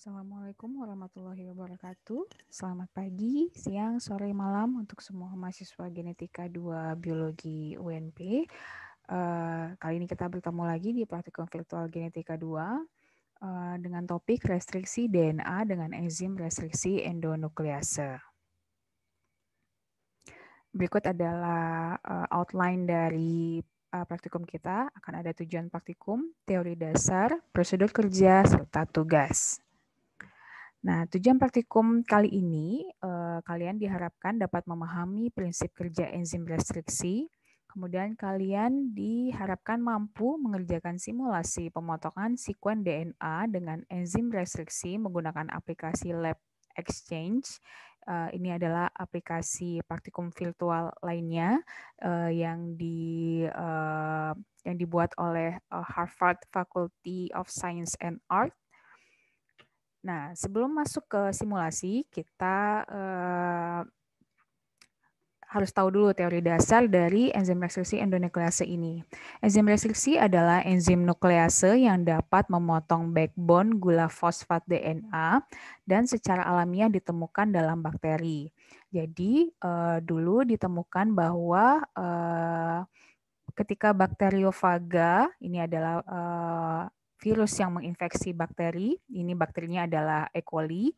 Assalamualaikum warahmatullahi wabarakatuh. Selamat pagi, siang, sore, malam untuk semua mahasiswa genetika 2 biologi UNP. Uh, eh, kali ini kita bertemu lagi di praktikum virtual genetika 2 uh, eh, dengan topik restriksi DNA dengan enzim restriksi endonuklease. Berikut adalah uh, outline dari uh, praktikum kita. Akan ada tujuan praktikum, teori dasar, prosedur kerja, serta tugas. Nah, tujuan praktikum kali ini eh, kalian diharapkan dapat memahami prinsip kerja enzim restriksi, kemudian kalian diharapkan mampu mengerjakan simulasi pemotongan sekuen DNA dengan enzim restriksi menggunakan aplikasi Lab Exchange. Eh, ini adalah aplikasi praktikum virtual lainnya eh, yang di eh, yang dibuat oleh eh, Harvard Faculty of Science and Art Nah, sebelum masuk ke simulasi, kita eh, harus tahu dulu teori dasar dari enzim restriksi endonuklease ini. Enzim restriksi adalah enzim nuklease yang dapat memotong backbone gula fosfat DNA dan secara alamiah ditemukan dalam bakteri. Jadi, eh, dulu ditemukan bahwa eh, ketika bakteriofaga, ini adalah eh, virus yang menginfeksi bakteri, ini bakterinya adalah E. coli,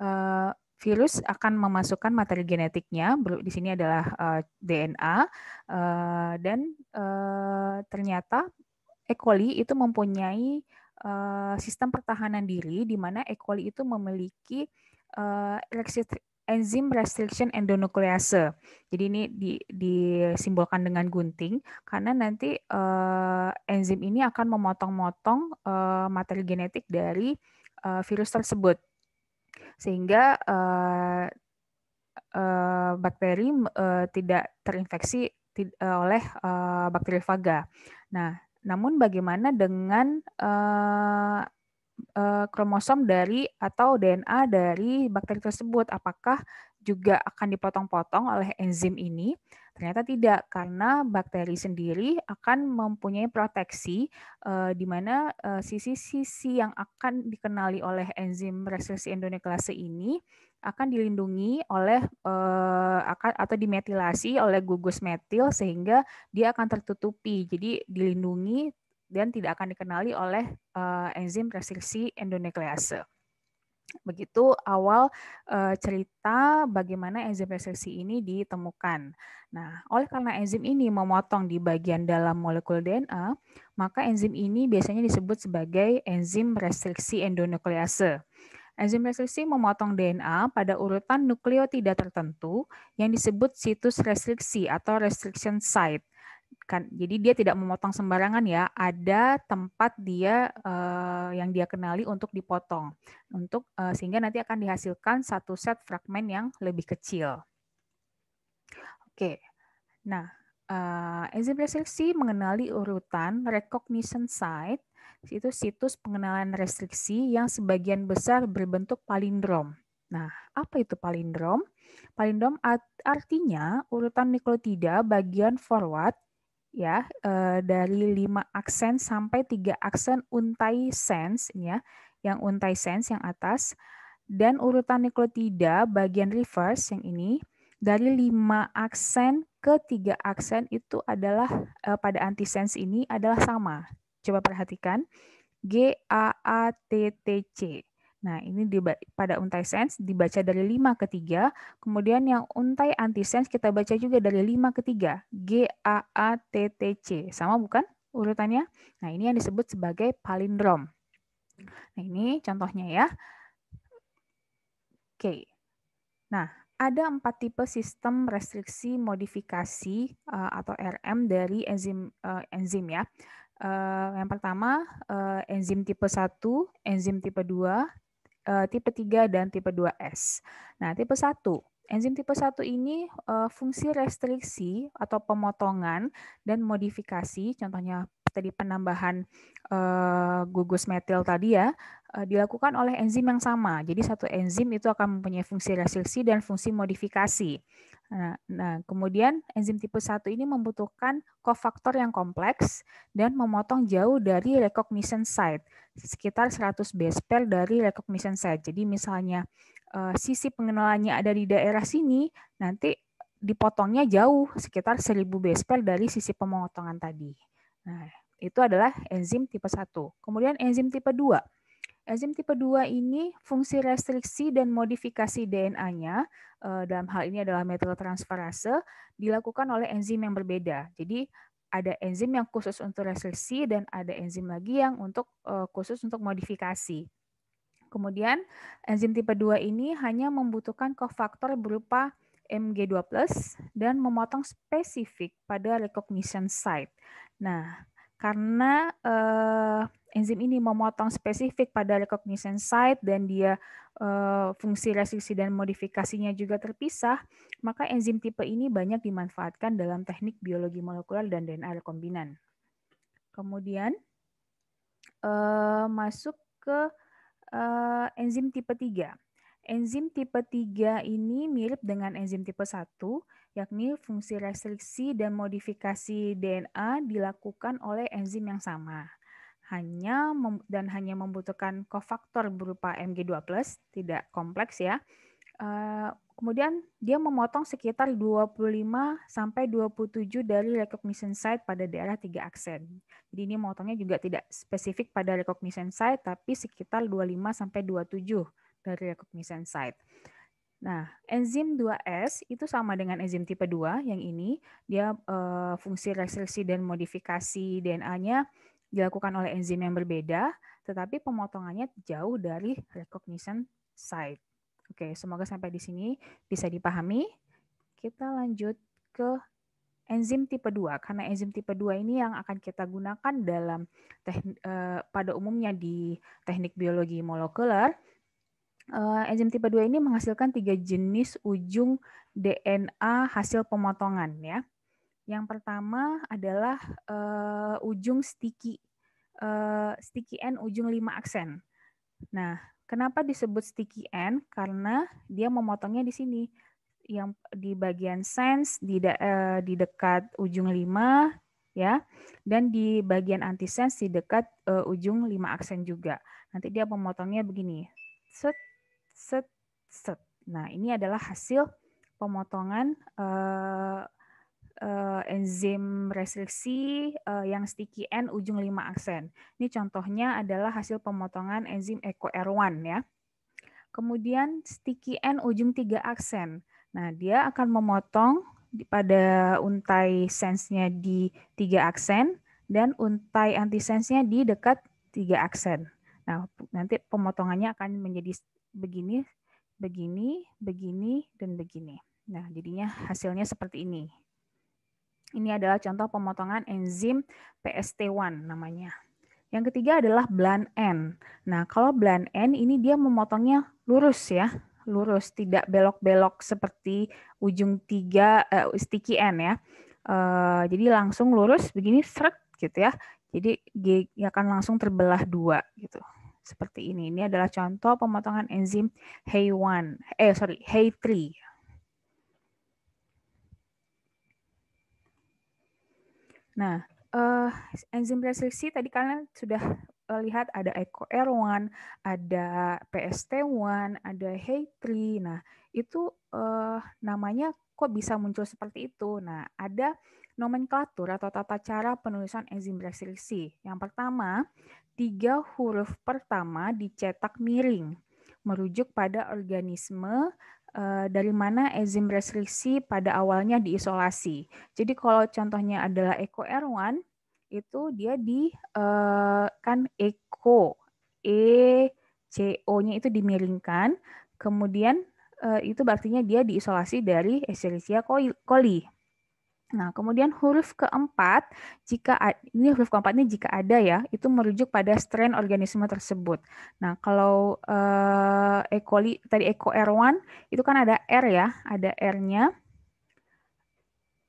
eh, virus akan memasukkan materi genetiknya, di sini adalah eh, DNA, eh, dan ternyata E. coli itu mempunyai sistem pertahanan diri di mana E. coli itu memiliki enzim restriction endonuklease. Jadi ini di, disimbolkan dengan gunting karena nanti uh, enzim ini akan memotong-motong uh, materi genetik dari uh, virus tersebut. Sehingga uh, uh, bakteri uh, tidak terinfeksi oleh uh, faga. Nah, namun bagaimana dengan uh, Eh, kromosom dari atau DNA dari bakteri tersebut. Apakah juga akan dipotong-potong oleh enzim ini? Ternyata tidak, karena bakteri sendiri akan mempunyai proteksi eh, di mana sisi eh, sisi-sisi yang akan dikenali oleh enzim resesi endonuklease ini akan dilindungi oleh eh, atau dimetilasi oleh gugus metil sehingga dia akan tertutupi. Jadi dilindungi dan tidak akan dikenali oleh uh, enzim restriksi endonuklease. Begitu awal uh, cerita bagaimana enzim restriksi ini ditemukan. Nah, oleh karena enzim ini memotong di bagian dalam molekul DNA, maka enzim ini biasanya disebut sebagai enzim restriksi endonuklease. Enzim restriksi memotong DNA pada urutan nukleotida tertentu yang disebut situs restriksi atau restriction site kan jadi dia tidak memotong sembarangan ya ada tempat dia uh, yang dia kenali untuk dipotong untuk uh, sehingga nanti akan dihasilkan satu set fragmen yang lebih kecil oke okay. nah uh, enzim restriksi mengenali urutan recognition site itu situs pengenalan restriksi yang sebagian besar berbentuk palindrom Nah, apa itu palindrom? Palindrom artinya urutan nukleotida bagian forward ya uh, dari lima aksen sampai tiga aksen untai sense, ya, yang untai sense yang atas dan urutan nukleotida bagian reverse yang ini dari lima aksen ke tiga aksen itu adalah uh, pada antisense ini adalah sama. Coba perhatikan G A A T T C Nah, ini pada untai sense dibaca dari 5 ke 3. Kemudian yang untai antisense kita baca juga dari 5 ke 3. G, A, A, T, T, C. Sama bukan urutannya? Nah, ini yang disebut sebagai palindrom. Nah, ini contohnya ya. Oke. Nah, ada empat tipe sistem restriksi modifikasi uh, atau RM dari enzim uh, enzim ya. Uh, yang pertama uh, enzim tipe 1, enzim tipe 2, Eh, tipe 3 dan tipe 2S. Nah, tipe 1 Enzim tipe 1 ini uh, fungsi restriksi atau pemotongan dan modifikasi, contohnya tadi penambahan uh, gugus metil tadi ya, uh, dilakukan oleh enzim yang sama. Jadi satu enzim itu akan mempunyai fungsi restriksi dan fungsi modifikasi. Nah, nah, kemudian enzim tipe 1 ini membutuhkan kofaktor yang kompleks dan memotong jauh dari recognition site, sekitar 100 base pair dari recognition site. Jadi misalnya uh, sisi pengenalannya ada di daerah sini, nanti dipotongnya jauh, sekitar 1000 base pair dari sisi pemotongan tadi. Nah, itu adalah enzim tipe 1. Kemudian enzim tipe 2 Enzim tipe 2 ini fungsi restriksi dan modifikasi DNA-nya, eh, dalam hal ini adalah metode transferase, dilakukan oleh enzim yang berbeda. Jadi ada enzim yang khusus untuk restriksi dan ada enzim lagi yang untuk eh, khusus untuk modifikasi. Kemudian enzim tipe 2 ini hanya membutuhkan kofaktor berupa MG2+, dan memotong spesifik pada recognition site. Nah, karena uh, enzim ini memotong spesifik pada recognition site dan dia eh, fungsi restriksi dan modifikasinya juga terpisah, maka enzim tipe ini banyak dimanfaatkan dalam teknik biologi molekuler dan DNA rekombinan. Kemudian eh, masuk ke eh, enzim tipe 3. Enzim tipe 3 ini mirip dengan enzim tipe 1, yakni fungsi restriksi dan modifikasi DNA dilakukan oleh enzim yang sama hanya dan hanya membutuhkan kofaktor berupa Mg2+, tidak kompleks ya. Eh, kemudian dia memotong sekitar 25 sampai 27 dari recognition site pada daerah 3 aksen. Jadi ini memotongnya juga tidak spesifik pada recognition site tapi sekitar 25 sampai 27 dari recognition site. Nah, enzim 2S itu sama dengan enzim tipe 2 yang ini dia uh, fungsi restriksi dan modifikasi DNA-nya dilakukan oleh enzim yang berbeda, tetapi pemotongannya jauh dari recognition site. Oke, semoga sampai di sini bisa dipahami. Kita lanjut ke enzim tipe 2 karena enzim tipe 2 ini yang akan kita gunakan dalam eh, pada umumnya di teknik biologi molekuler. Eh, enzim tipe 2 ini menghasilkan tiga jenis ujung DNA hasil pemotongan ya. Yang pertama adalah uh, ujung sticky uh, sticky end ujung lima aksen. Nah, kenapa disebut sticky end? Karena dia memotongnya di sini yang di bagian sense di de, uh, di dekat ujung lima, ya dan di bagian antisense di dekat uh, ujung lima aksen juga. Nanti dia memotongnya begini. Set set set. Nah, ini adalah hasil pemotongan uh, uh, enzim restriksi uh, yang sticky N ujung 5 aksen. Ini contohnya adalah hasil pemotongan enzim Eco r 1 ya. Kemudian sticky N ujung 3 aksen. Nah, dia akan memotong pada untai sensnya di 3 aksen dan untai antisensnya di dekat 3 aksen. Nah, nanti pemotongannya akan menjadi begini, begini, begini, dan begini. Nah, jadinya hasilnya seperti ini. Ini adalah contoh pemotongan enzim PST1 namanya. Yang ketiga adalah blunt end. Nah, kalau blunt end ini dia memotongnya lurus ya, lurus, tidak belok-belok seperti ujung tiga uh, sticky end ya. Uh, jadi langsung lurus begini seret gitu ya. Jadi G akan langsung terbelah dua gitu. Seperti ini. Ini adalah contoh pemotongan enzim hay 1 eh sorry, hay 3 Nah, uh, enzim restriksi tadi kalian sudah eh, lihat ada ECOR1, ada PST1, ada h 3 Nah, itu uh, namanya kok bisa muncul seperti itu? Nah, ada nomenklatur atau tata cara penulisan enzim restriksi. Yang pertama, tiga huruf pertama dicetak miring, merujuk pada organisme Eh, dari mana enzim restriksi pada awalnya diisolasi. Jadi kalau contohnya adalah eco R1 itu dia di eh, kan eco e C O nya itu dimiringkan, kemudian eh, itu artinya dia diisolasi dari Escherichia coli. Nah, kemudian huruf keempat, jika ini huruf keempat ini jika ada ya, itu merujuk pada strain organisme tersebut. Nah, kalau eh, E. coli tadi E. coli R1 itu kan ada R ya, ada R-nya.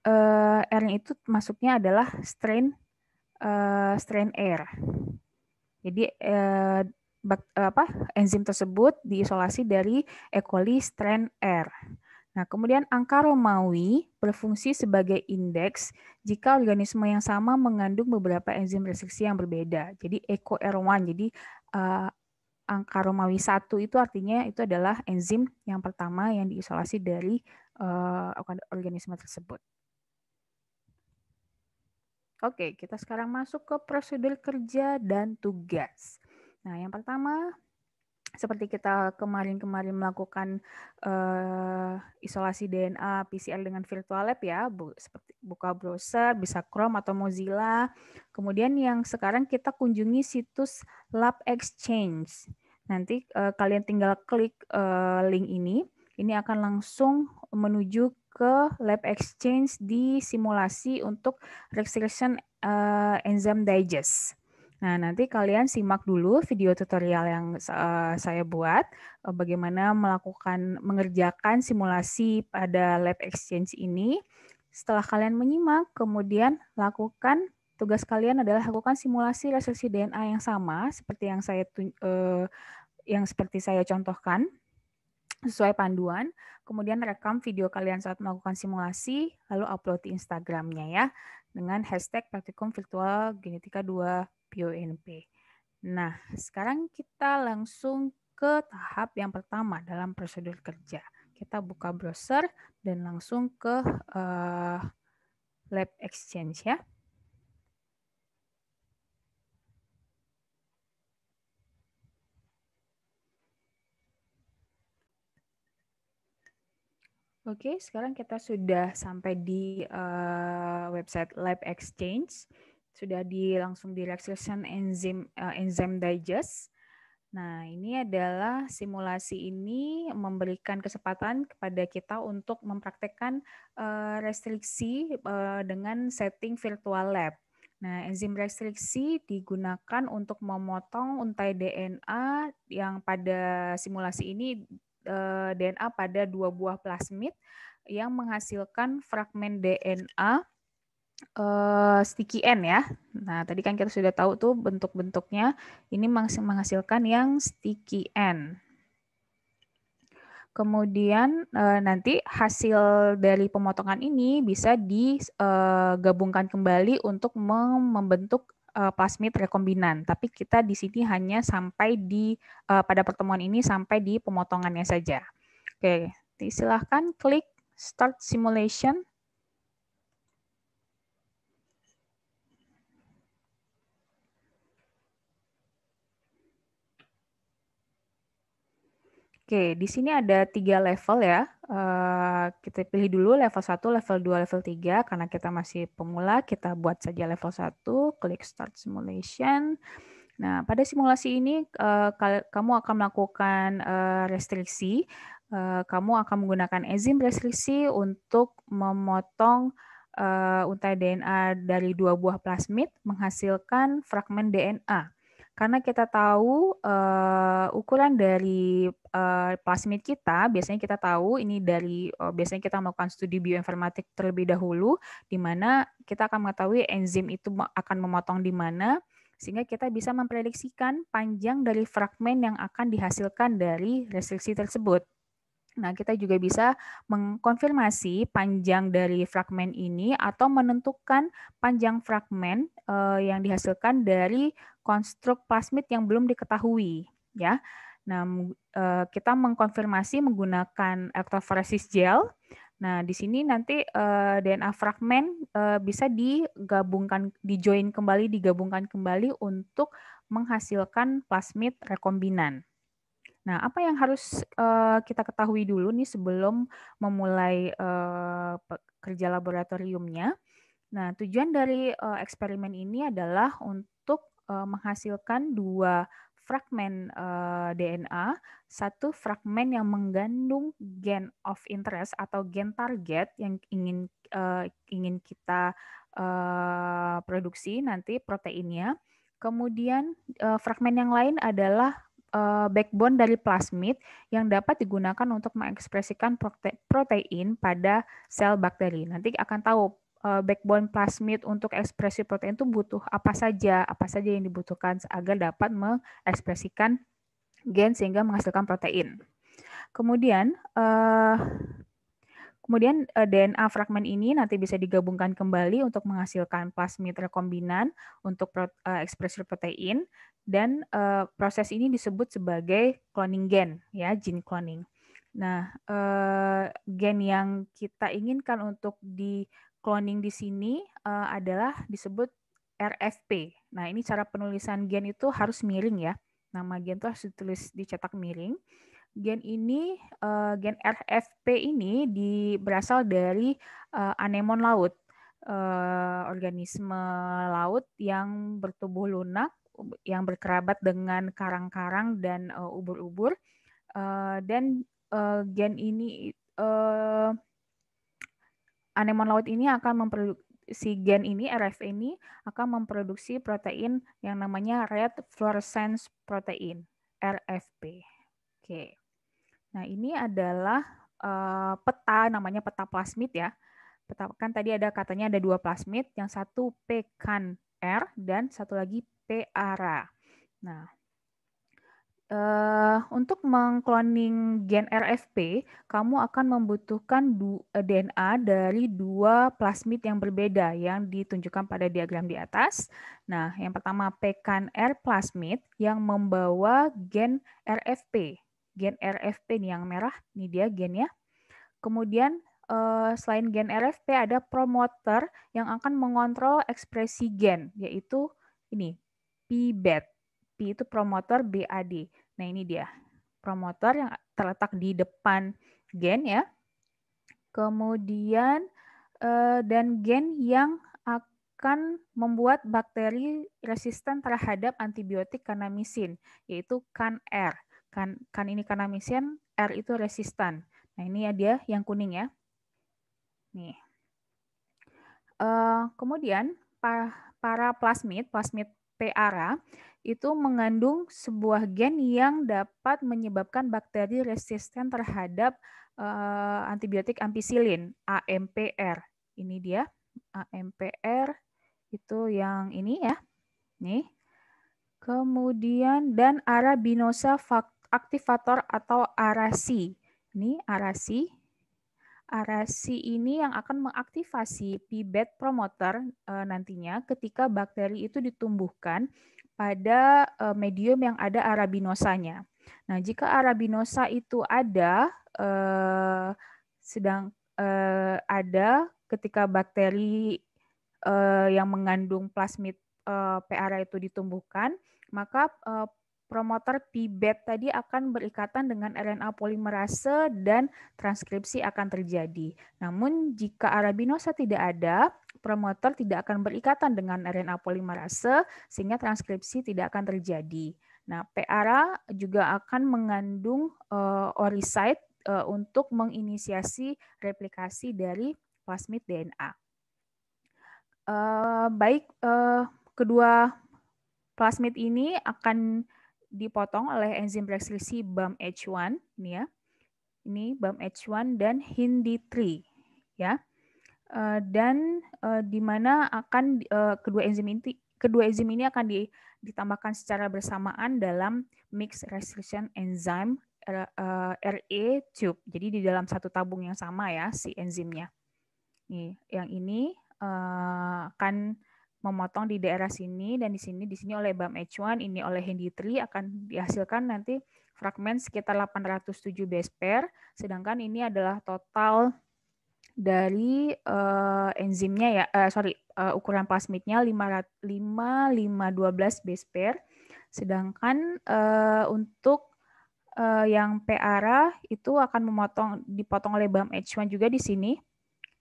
Eh, R-nya itu masuknya adalah strain eh, strain R. Jadi eh, bak, apa enzim tersebut diisolasi dari E. coli strain R. Nah, kemudian angka Romawi berfungsi sebagai indeks jika organisme yang sama mengandung beberapa enzim restriksi yang berbeda. Jadi eco R1, jadi uh, angka Romawi 1 itu artinya itu adalah enzim yang pertama yang diisolasi dari uh, organisme tersebut. Oke, kita sekarang masuk ke prosedur kerja dan tugas. Nah, yang pertama seperti kita kemarin-kemarin melakukan uh, isolasi DNA PCR dengan virtual lab ya, bu, seperti buka browser, bisa Chrome atau Mozilla. Kemudian yang sekarang kita kunjungi situs Lab Exchange. Nanti uh, kalian tinggal klik uh, link ini, ini akan langsung menuju ke Lab Exchange di simulasi untuk restriction uh, enzyme digest. Nah, nanti kalian simak dulu video tutorial yang eh, saya buat eh, bagaimana melakukan mengerjakan simulasi pada lab exchange ini. Setelah kalian menyimak, kemudian lakukan tugas kalian adalah lakukan simulasi resolusi DNA yang sama seperti yang saya eh, yang seperti saya contohkan sesuai panduan, kemudian rekam video kalian saat melakukan simulasi, lalu upload di Instagramnya ya dengan hashtag praktikum virtual genetika 2 PUNP. Nah, sekarang kita langsung ke tahap yang pertama dalam prosedur kerja. Kita buka browser dan langsung ke uh, Lab Exchange ya. Oke, sekarang kita sudah sampai di uh, website Lab Exchange. Sudah di langsung di relaxation enzyme uh, enzyme digest. Nah, ini adalah simulasi ini memberikan kesempatan kepada kita untuk mempraktekkan uh, restriksi uh, dengan setting virtual lab. Nah, enzim restriksi digunakan untuk memotong untai DNA yang pada simulasi ini Eh, DNA pada dua buah plasmid yang menghasilkan fragmen DNA eh, sticky end ya. Nah, tadi kan kita sudah tahu tuh bentuk-bentuknya. Ini menghasilkan yang sticky end. Kemudian eh, nanti hasil dari pemotongan ini bisa digabungkan kembali untuk membentuk uh, plasmid rekombinan, tapi kita di sini hanya sampai di uh, pada pertemuan ini sampai di pemotongannya saja. Oke, silahkan klik start simulation. Oke, di sini ada tiga level ya. Eh, kita pilih dulu level 1, level 2, level 3. Karena kita masih pemula, kita buat saja level 1, klik Start Simulation. Nah, pada simulasi ini uh, kamu akan melakukan eh, restriksi. kamu akan menggunakan enzim restriksi untuk memotong untai DNA dari dua buah plasmid menghasilkan fragmen DNA karena kita tahu uh, ukuran dari uh, plasmid kita, biasanya kita tahu ini dari uh, biasanya kita melakukan studi bioinformatik terlebih dahulu, di mana kita akan mengetahui enzim itu akan memotong di mana, sehingga kita bisa memprediksikan panjang dari fragmen yang akan dihasilkan dari restriksi tersebut. Nah, kita juga bisa mengkonfirmasi panjang dari fragmen ini atau menentukan panjang fragmen yang dihasilkan dari konstruk plasmid yang belum diketahui ya. Nah, eh, kita mengkonfirmasi menggunakan elektroforesis gel. Nah, di sini nanti eh, DNA fragmen eh, bisa digabungkan, dijoin kembali, digabungkan kembali untuk menghasilkan plasmid rekombinan. Nah, apa yang harus kita ketahui dulu nih sebelum memulai kerja laboratoriumnya? Nah, tujuan dari eksperimen ini adalah untuk uh, menghasilkan dua fragmen uh, eh, DNA, satu fragmen yang mengandung gen of interest atau gen target yang ingin uh, ingin kita uh, produksi nanti proteinnya. Kemudian uh, fragmen yang lain adalah uh, backbone dari plasmid yang dapat digunakan untuk mengekspresikan prote protein pada sel bakteri. Nanti akan tahu uh, backbone plasmid untuk ekspresi protein itu butuh apa saja, apa saja yang dibutuhkan agar dapat mengekspresikan gen sehingga menghasilkan protein. Kemudian uh, Kemudian eh, DNA fragmen ini nanti bisa digabungkan kembali untuk menghasilkan plasmid rekombinan untuk ekspresi protein dan proses ini disebut sebagai cloning gen ya, gene cloning. Nah, gen yang kita inginkan untuk di Kloning di sini uh, adalah disebut RFP. Nah, ini cara penulisan gen itu harus miring ya. Nama gen itu harus ditulis dicetak miring. Gen ini, uh, gen RFP ini di, berasal dari uh, anemon laut, uh, organisme laut yang bertubuh lunak, yang berkerabat dengan karang-karang dan ubur-ubur. Uh, dan uh, gen ini anemon laut ini akan memproduksi gen ini RF ini akan memproduksi protein yang namanya red fluorescence protein RFP. Oke. Nah, ini adalah uh, peta namanya peta plasmid ya. Peta kan tadi ada katanya ada dua plasmid, yang satu P kan R dan satu lagi PARA. Nah, Uh, untuk mengkloning gen RFP, kamu akan membutuhkan DNA eh, dari dua plasmid yang berbeda yang ditunjukkan pada diagram di atas. Nah, yang pertama R plasmid yang membawa gen RFP. Gen RFP nih yang merah, ini dia gennya. Kemudian uh, selain gen RFP ada promoter yang akan mengontrol ekspresi gen, yaitu ini, PBET. P itu promotor BAD. Nah, ini dia. Promotor yang terletak di depan gen ya. Kemudian eh, dan gen yang akan membuat bakteri resisten terhadap antibiotik kanamisin, yaitu kan R. Kan, kan ini kanamisin, R itu resisten. Nah, ini ya dia yang kuning ya. Nih. Eh, kemudian para plasmid, plasmid PARA itu mengandung sebuah gen yang dapat menyebabkan bakteri resisten terhadap uh, antibiotik ampicillin. AMPR. Ini dia AMPR itu yang ini ya. Nih. Kemudian dan arabinosa activator atau arasi. Ini arasi Arasi ini yang akan mengaktifasi pibet promoter e, nantinya ketika bakteri itu ditumbuhkan pada e, medium yang ada arabinosanya. Nah, jika arabinosa itu ada e, sedang e, ada ketika bakteri e, yang mengandung plasmid e, PRA itu ditumbuhkan, maka e, promotor pibet tadi akan berikatan dengan RNA polimerase dan transkripsi akan terjadi. Namun jika arabinosa tidak ada, promotor tidak akan berikatan dengan RNA polimerase sehingga transkripsi tidak akan terjadi. Nah, PARA juga akan mengandung uh, eh, orisite uh, untuk menginisiasi replikasi dari plasmid DNA. Uh, eh, baik, uh, kedua plasmid ini akan dipotong oleh enzim reaksi BAMH1 ini ya. Ini BAMH1 dan HIND3 ya. Eh, dan eh, di mana akan eh, kedua enzim ini kedua enzim ini akan ditambahkan secara bersamaan dalam mix restriction enzyme RE tube. Jadi di dalam satu tabung yang sama ya si enzimnya. Nih, yang ini akan memotong di daerah sini dan di sini di sini oleh BAM H1 ini oleh Hindi3 akan dihasilkan nanti fragmen sekitar 807 base pair sedangkan ini adalah total dari uh, enzimnya ya uh, sorry uh, ukuran plasmidnya 5 5 base pair sedangkan uh, untuk uh, yang PARA itu akan memotong dipotong oleh BAM H1 juga di sini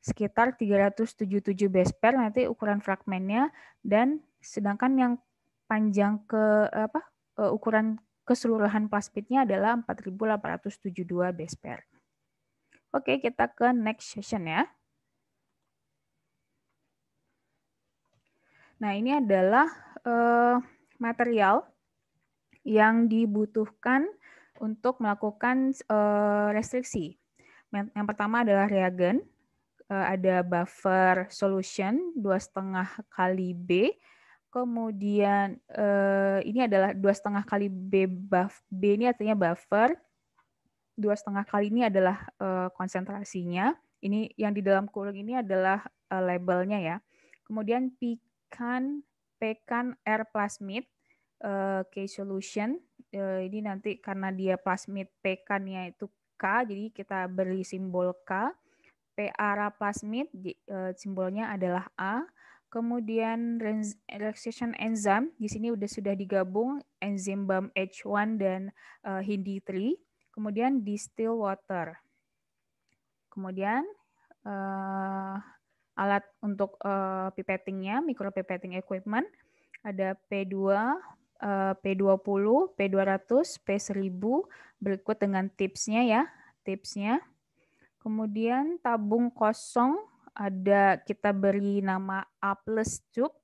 sekitar 377 base pair nanti ukuran fragmennya dan sedangkan yang panjang ke apa e, ukuran keseluruhan plasmidnya adalah 4872 base pair. Oke, kita ke next session ya. Nah, ini adalah e, material yang dibutuhkan untuk melakukan e, restriksi. Yang pertama adalah reagen, Eh, ada buffer solution dua setengah kali b kemudian eh, ini adalah dua setengah kali b buff b ini artinya buffer dua setengah kali ini adalah eh, konsentrasinya ini yang di dalam kurung ini adalah labelnya ya kemudian pikan pekan r plasmid k solution ini nanti karena dia plasmid pekannya itu k jadi kita beri simbol k PA plasmid di, eh, simbolnya adalah A. Kemudian relaxation enzyme di sini udah sudah digabung enzim BAM H1 dan e, Hindi 3 Kemudian distill water. Kemudian e, alat untuk uh, pipettingnya, micro pipetting equipment ada P2, P20, P200, P1000 berikut dengan tipsnya ya, tipsnya. Kemudian tabung kosong ada kita beri nama A plus tube,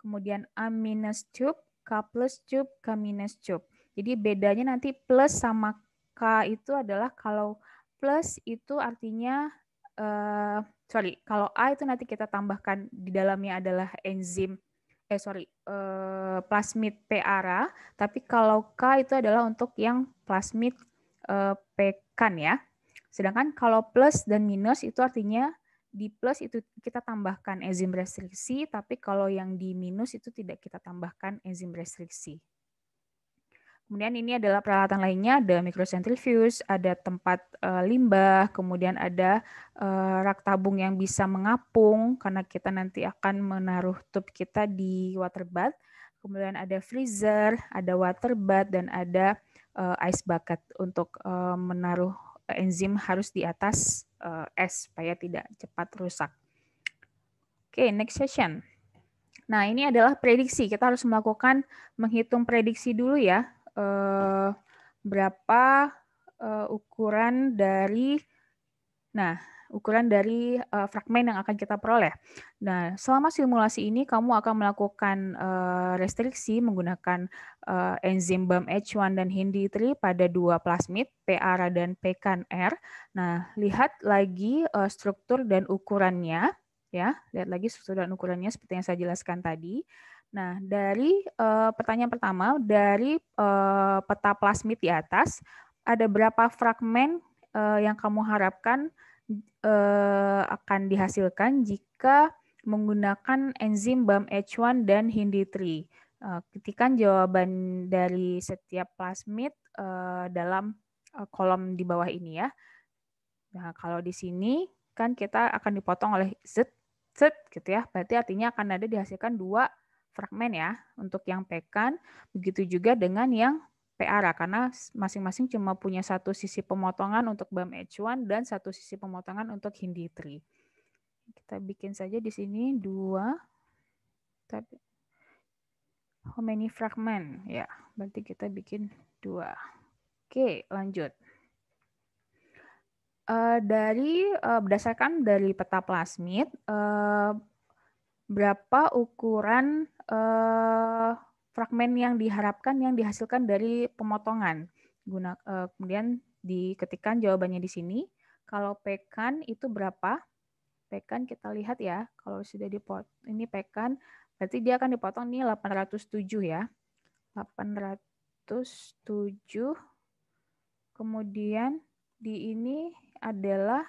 kemudian A minus tube, K plus tube, K minus tube. Jadi bedanya nanti plus sama K itu adalah kalau plus itu artinya, uh, sorry, kalau A itu nanti kita tambahkan di dalamnya adalah enzim, eh sorry, uh, plasmid PARA, tapi kalau K itu adalah untuk yang plasmid uh, eh, pekan ya. Sedangkan kalau plus dan minus itu artinya di plus itu kita tambahkan enzim restriksi, tapi kalau yang di minus itu tidak kita tambahkan enzim restriksi. Kemudian ini adalah peralatan lainnya, ada mikrosentrifuse, ada tempat e, limbah, kemudian ada e, rak tabung yang bisa mengapung karena kita nanti akan menaruh tub kita di water bath. Kemudian ada freezer, ada water bath, dan ada e, ice bucket untuk e, menaruh Eh, enzim harus di atas uh, S supaya tidak cepat rusak. Oke, okay, next session. Nah, ini adalah prediksi. Kita harus melakukan menghitung prediksi dulu ya. Uh, berapa uh, ukuran dari nah ukuran dari uh, fragmen yang akan kita peroleh. Nah, selama simulasi ini kamu akan melakukan uh, restriksi menggunakan uh, enzim BAM-H1 dan HINDI3 pada dua plasmid PR dan PKNR. Nah, lihat lagi uh, struktur dan ukurannya ya. Lihat lagi struktur dan ukurannya seperti yang saya jelaskan tadi. Nah, dari uh, pertanyaan pertama dari uh, peta plasmid di atas ada berapa fragmen uh, yang kamu harapkan eh, akan dihasilkan jika menggunakan enzim BAMH1 dan HINDI3. Eh, ketikan jawaban dari setiap plasmid eh, dalam eh, kolom di bawah ini ya. Nah, kalau di sini kan kita akan dipotong oleh Z, Z gitu ya. Berarti artinya akan ada dihasilkan dua fragmen ya untuk yang pekan. Begitu juga dengan yang PARA karena masing-masing cuma punya satu sisi pemotongan untuk BAM H1 dan satu sisi pemotongan untuk Hindi 3. Kita bikin saja di sini dua tapi how many fragment ya berarti kita bikin dua. Oke lanjut. Uh, dari uh, berdasarkan dari peta plasmid uh, berapa ukuran uh, fragmen yang diharapkan yang dihasilkan dari pemotongan. Guna, uh, kemudian diketikkan jawabannya di sini. Kalau pekan itu berapa? Pekan kita lihat ya, kalau sudah dipot ini pekan berarti dia akan dipotong nih 807 ya. 807 kemudian di ini adalah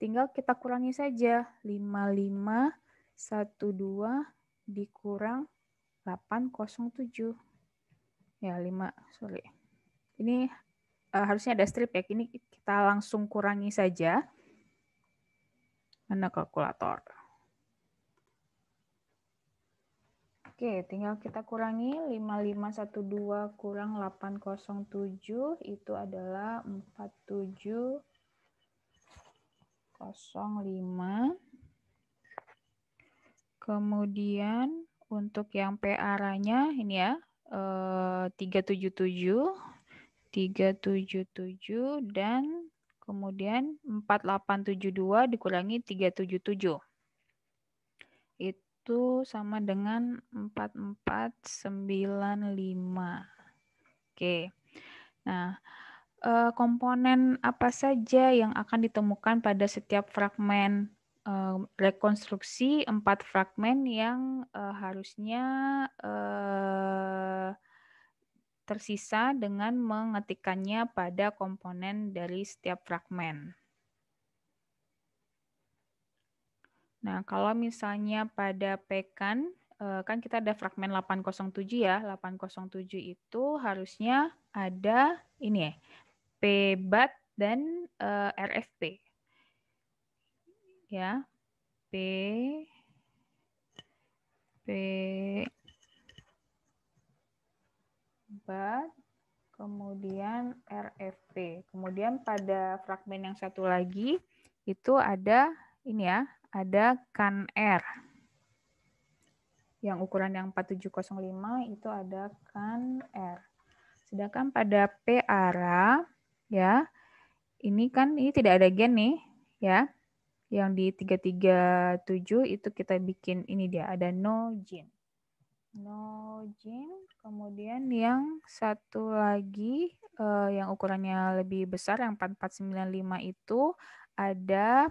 tinggal kita kurangi saja 5512 dikurang 807. Ya, 5, sorry. Ini uh, harusnya ada strip ya. Ini kita langsung kurangi saja. Mana kalkulator? Oke, tinggal kita kurangi 5512 kurang 807 itu adalah 4705 Kemudian untuk yang pr nya ini ya, eh, 377, 377 dan kemudian 4872 dikurangi 377. Itu sama dengan 4495. Oke. Nah, eh, komponen apa saja yang akan ditemukan pada setiap fragmen rekonstruksi empat fragmen yang uh, harusnya uh, tersisa dengan mengetikannya pada komponen dari setiap fragmen. Nah, kalau misalnya pada pekan, eh, kan kita ada fragmen 807 ya. 807 itu harusnya ada ini ya, PBAT dan RFP ya P P bat kemudian RFP kemudian pada fragmen yang satu lagi itu ada ini ya ada kan R yang ukuran yang 4705 itu ada kan R sedangkan pada P ara ya ini kan ini tidak ada gen nih ya yang di 337 itu kita bikin ini dia ada no gene. No gene, kemudian yang satu lagi eh, yang ukurannya lebih besar yang 4495 itu ada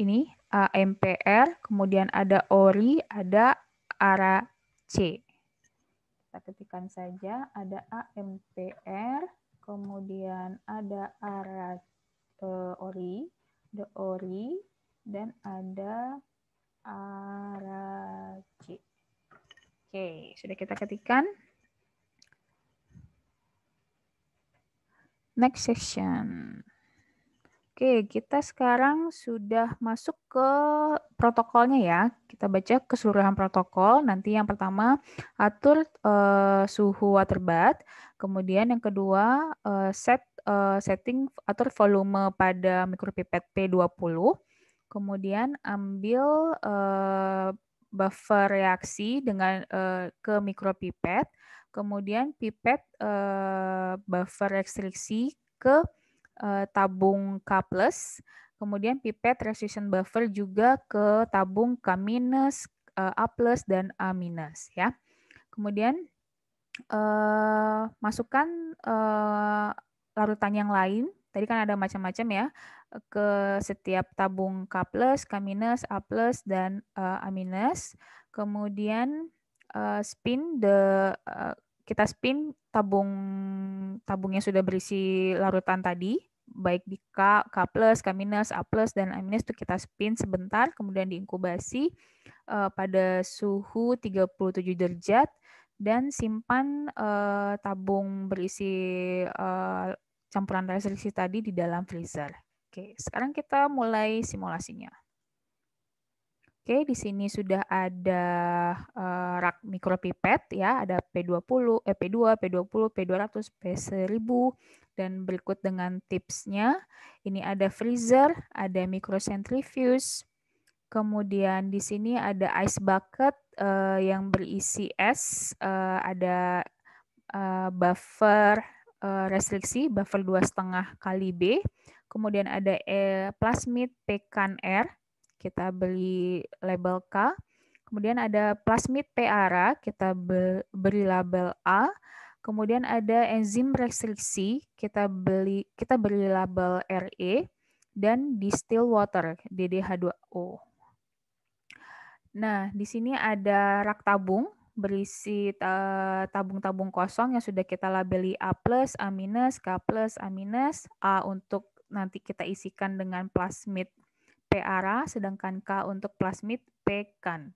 ini AMPR, eh, kemudian ada ORI, ada ara c Kita ketikkan saja ada AMPR, kemudian ada ara eh, ORI, the ORI, dan ada araci. Oke, sudah kita ketikkan. Next section. Oke, kita sekarang sudah masuk ke protokolnya ya. Kita baca keseluruhan protokol. Nanti yang pertama atur uh, suhu water bath, kemudian yang kedua uh, set uh, setting atur volume pada mikropipet P20, Kemudian ambil eh, buffer reaksi dengan ke eh, ke mikropipet, kemudian pipet eh, buffer restriksi ke tabung K+, kemudian pipet restriction buffer juga ke tabung K-, minus A+, dan A-, ya. Kemudian masukkan larutan yang lain. Tadi kan ada macam-macam ya ke setiap tabung K+, K-, A+, dan uh, A-. Kemudian uh, spin the uh, kita spin tabung tabung yang sudah berisi larutan tadi baik di K, K+, K-, A+, dan A- itu kita spin sebentar kemudian diinkubasi uh, pada suhu 37 derajat dan simpan uh, tabung berisi uh, campuran restriksi tadi di dalam freezer. Oke, sekarang kita mulai simulasinya. Oke, di sini sudah ada uh, rak mikropipet ya, ada P20, eh, P2, P20, P200, P1000 dan berikut dengan tipsnya. Ini ada freezer, ada microcentrifuge, kemudian di sini ada ice bucket uh, yang berisi es, uh, ada uh, buffer uh, restriksi, buffer 2,5 kali B, Kemudian ada e, plasmid pekan R, kita beli label K. Kemudian ada plasmid para kita beri label A. Kemudian ada enzim restriksi, kita beli kita beri label RE dan distill water DDH2O. Nah, di sini ada rak tabung berisi tabung-tabung kosong yang sudah kita labeli A+, A-, K+, A-, A untuk nanti kita isikan dengan plasmid P arah, sedangkan K untuk plasmid P kan.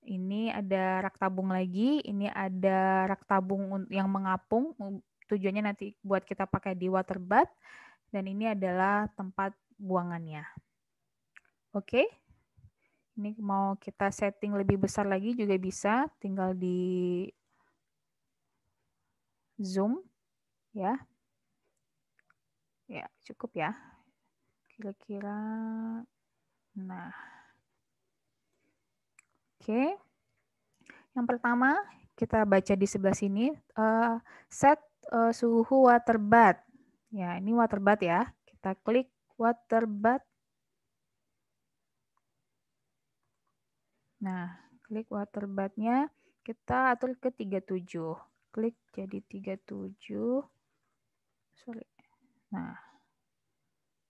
Ini ada rak tabung lagi, ini ada rak tabung yang mengapung, tujuannya nanti buat kita pakai di water bath, dan ini adalah tempat buangannya. Oke, ini mau kita setting lebih besar lagi juga bisa, tinggal di zoom ya ya cukup ya kira-kira nah oke yang pertama kita baca di sebelah sini uh, set uh, suhu water bath ya ini water bath ya kita klik water bath nah klik water bathnya kita atur ke 37 klik jadi 37 sorry Nah,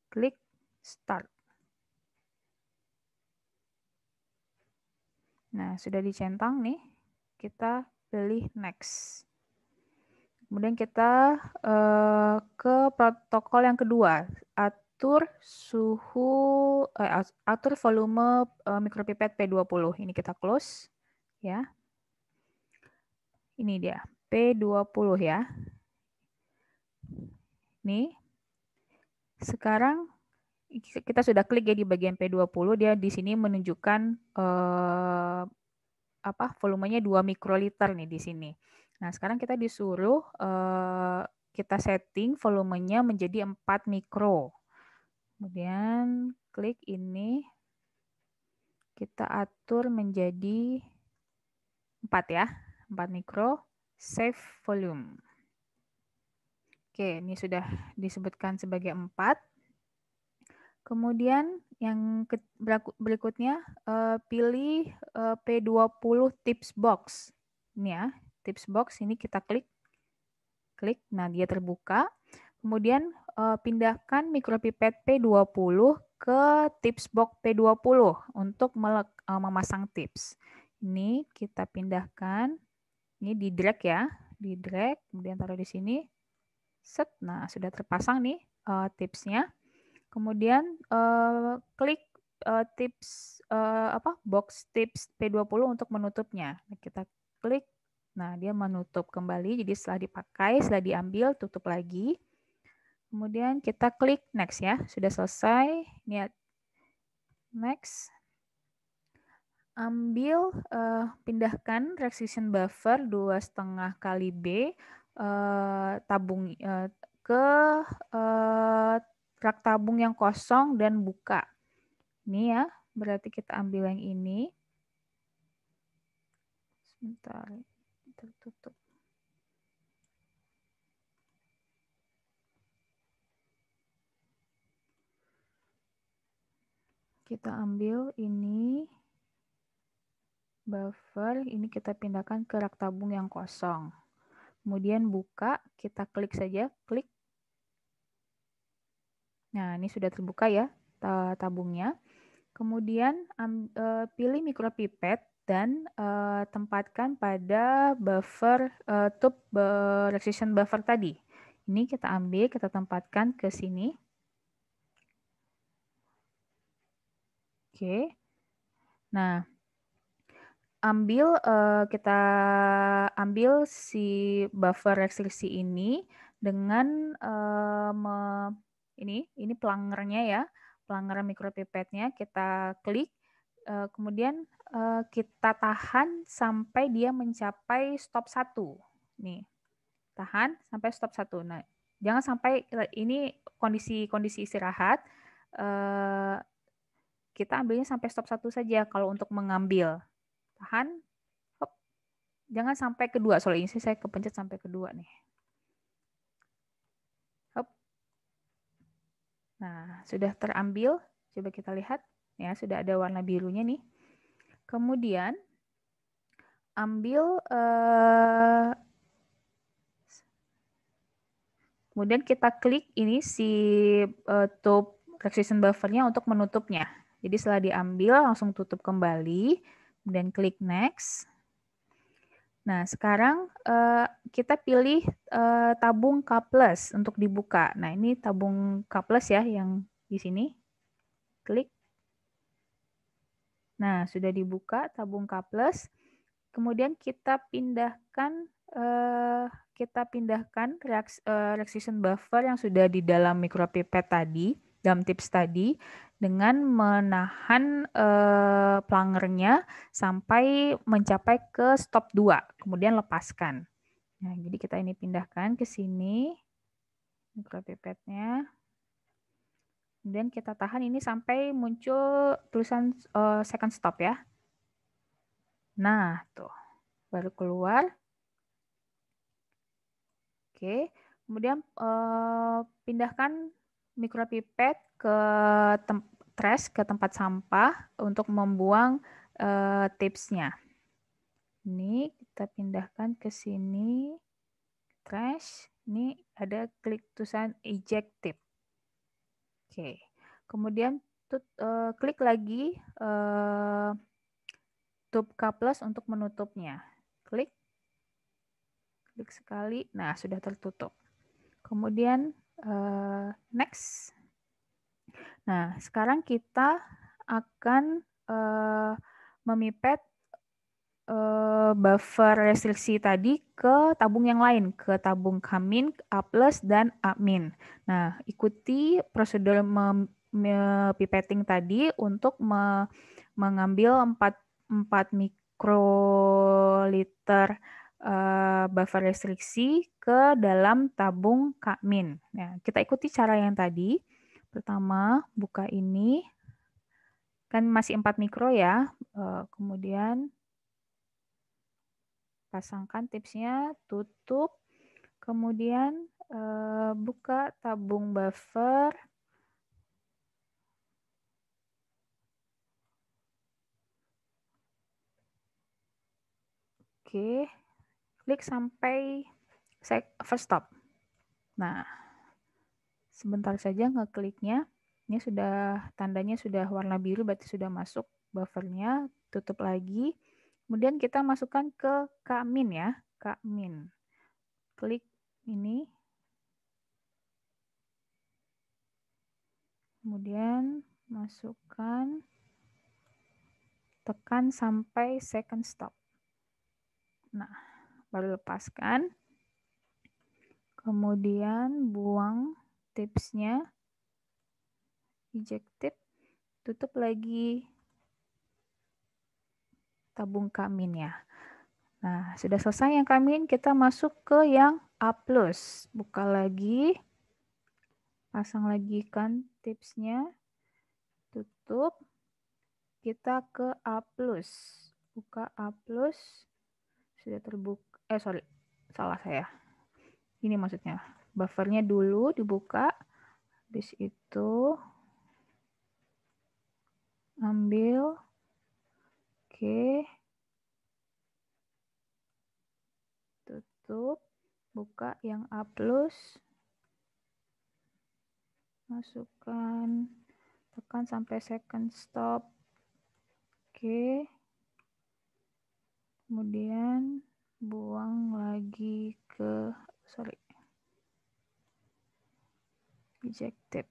klik start. Nah, sudah dicentang nih. Kita pilih next. Kemudian kita uh, ke protokol yang kedua, atur suhu uh, atur volume uh, eh, mikropipet P20. Ini kita close ya. Ini dia, P20 ya. Nih, sekarang kita sudah klik ya di bagian P20 dia di sini menunjukkan eh, apa volumenya 2 mikroliter nih di sini. Nah, sekarang kita disuruh eh, kita setting volumenya menjadi 4 mikro. Kemudian klik ini kita atur menjadi 4 ya, 4 mikro, save volume. Oke, ini sudah hmm. disebutkan sebagai empat. Kemudian yang berikutnya eh, pilih eh, uh, P20 tips box. Ini ya, tips box ini kita klik. Klik, nah dia terbuka. Kemudian uh, pindahkan mikropipet P20 ke tips box P20 untuk memasang tips. Ini kita pindahkan. Ini di drag ya, di drag, kemudian taruh di sini. Set. Nah, sudah terpasang nih uh, tipsnya. Kemudian uh, klik uh, tips uh, apa box tips P20 untuk menutupnya. Nah, kita klik. Nah, dia menutup kembali. Jadi setelah dipakai, setelah diambil, tutup lagi. Kemudian kita klik next ya. Sudah selesai. niat Next. Ambil, uh, pindahkan restriction buffer dua setengah kali B uh, tabung uh, ke uh, rak tabung yang kosong dan buka. Ini ya, berarti kita ambil yang ini. Sebentar, tertutup. Kita ambil ini buffer, ini kita pindahkan ke rak tabung yang kosong kemudian buka, kita klik saja, klik. Nah, ini sudah terbuka ya tabungnya. Kemudian e, pilih mikropipet dan e, tempatkan pada buffer e, tube buffer tadi. Ini kita ambil, kita tempatkan ke sini. Oke. Nah, ambil uh, kita ambil si buffer restriksi ini dengan uh, me, ini ini pelanggarnya ya pelanggaran mikropipetnya kita klik uh, kemudian uh, kita tahan sampai dia mencapai stop satu nih tahan sampai stop satu nah jangan sampai ini kondisi kondisi istirahat uh, kita ambilnya sampai stop satu saja kalau untuk mengambil Tahan. Hop. Jangan sampai kedua. soal ini saya kepencet sampai kedua nih. Hop. Nah, sudah terambil. Coba kita lihat. Ya, sudah ada warna birunya nih. Kemudian ambil eh, Kemudian kita klik ini si uh, top resistance buffernya untuk menutupnya. Jadi setelah diambil langsung tutup kembali dan klik next. Nah, sekarang eh, kita pilih eh, tabung K+ untuk dibuka. Nah, ini tabung K+ ya yang di sini. Klik. Nah, sudah dibuka tabung K+. Kemudian kita pindahkan eh, kita pindahkan reaction buffer yang sudah di dalam micropipet tadi dalam tips tadi dengan menahan uh, eh, plangernya sampai mencapai ke stop 2, kemudian lepaskan. Nah, jadi kita ini pindahkan ke sini pipetnya Kemudian kita tahan ini sampai muncul tulisan uh, second stop ya. Nah, tuh. Baru keluar. Oke, kemudian uh, pindahkan mikropipet ke trash ke tempat sampah untuk membuang uh, tipsnya. Ini kita pindahkan ke sini trash. Ini ada klik tulisan eject tip. Oke. Kemudian tut, uh, klik lagi uh, tube kapless untuk menutupnya. Klik. Klik sekali. Nah, sudah tertutup. Kemudian Eh, next. Nah, sekarang kita akan uh, memipet uh, buffer restriksi tadi ke tabung yang lain, ke tabung Kamin, A+, dan Amin. Nah, ikuti prosedur pipetting tadi untuk me mengambil 4, 4 mikroliter Eh, buffer restriksi ke dalam tabung Kmin. Ya, kita ikuti cara yang tadi. Pertama, buka ini. Kan masih 4 mikro ya. Eh, kemudian pasangkan tipsnya, tutup. Kemudian eh, buka tabung buffer. Oke. Okay klik sampai first stop. Nah, sebentar saja ngekliknya. Ini sudah tandanya sudah warna biru berarti sudah masuk buffernya. Tutup lagi. Kemudian kita masukkan ke min ya, min. Klik ini. Kemudian masukkan tekan sampai second stop. Nah, baru lepaskan. Kemudian buang tipsnya, eject tip, tutup lagi tabung kamin ya. Nah, sudah selesai yang kamin, kita masuk ke yang A+. Buka lagi, pasang lagi kan tipsnya, tutup, kita ke A+. Buka A+, sudah terbuka eh sorry salah saya ini maksudnya buffernya dulu dibuka habis itu ambil oke tutup buka yang A plus masukkan tekan sampai second stop oke kemudian buang lagi ke sorry ejected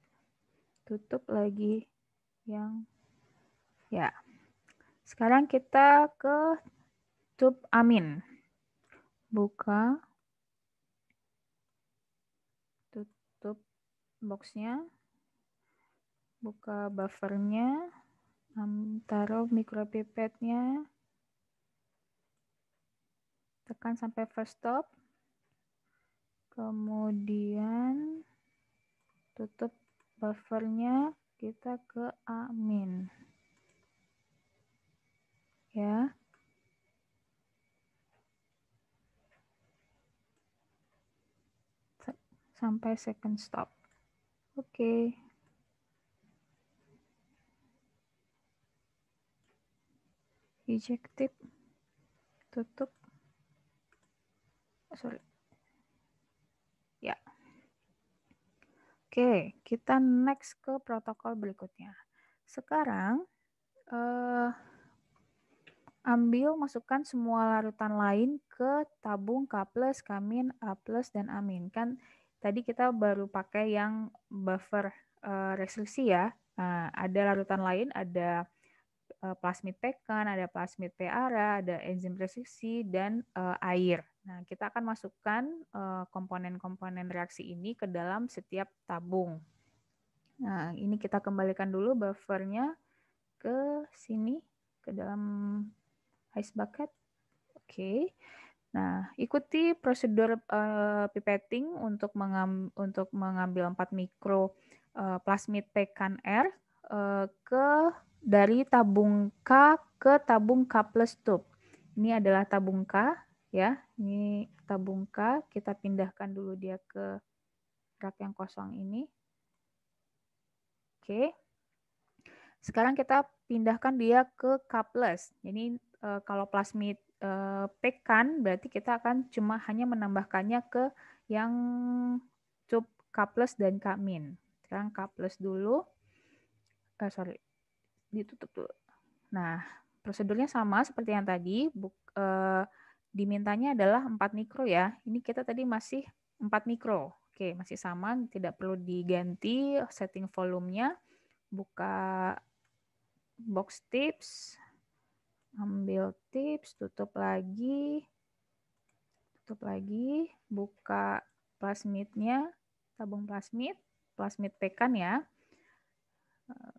tutup lagi yang ya sekarang kita ke tub amin buka tutup boxnya buka buffernya taruh mikro pipetnya tekan sampai first stop kemudian tutup buffernya kita ke amin ya sampai second stop oke okay. ejected tutup sorry. Ya. Oke, kita next ke protokol berikutnya. Sekarang eh, ambil masukkan semua larutan lain ke tabung K+, kamin A+, dan amin. Kan tadi kita baru pakai yang buffer eh, restriksi ya. Nah, ada larutan lain, ada eh, plasmid pekan, ada plasmid peara, ada enzim restriksi, dan uh, air. Nah, kita akan masukkan eh, komponen-komponen reaksi ini ke dalam setiap tabung. Nah, ini kita kembalikan dulu buffernya ke sini, ke dalam ice bucket. Oke. Okay. Nah, ikuti prosedur uh, pipetting untuk, mengam, untuk mengambil 4 mikro uh, plasmid pekan R uh, ke dari tabung K ke tabung K plus tube. Ini adalah tabung K, ya. Ini kita bungka, kita pindahkan dulu dia ke rak yang kosong ini. Oke. Sekarang kita pindahkan dia ke couples. Jadi eh, kalau plasmid eh, pekan berarti kita akan cuma hanya menambahkannya ke yang cup couples dan kamin. Sekarang couples dulu. Eh, sorry, ditutup dulu. Nah, prosedurnya sama seperti yang tadi. Buk, dimintanya adalah 4 mikro ya. Ini kita tadi masih 4 mikro. Oke, masih sama, tidak perlu diganti setting volumenya. Buka box tips, ambil tips, tutup lagi, tutup lagi, buka plasmidnya, tabung plasmid, plasmid pekan ya. Eh,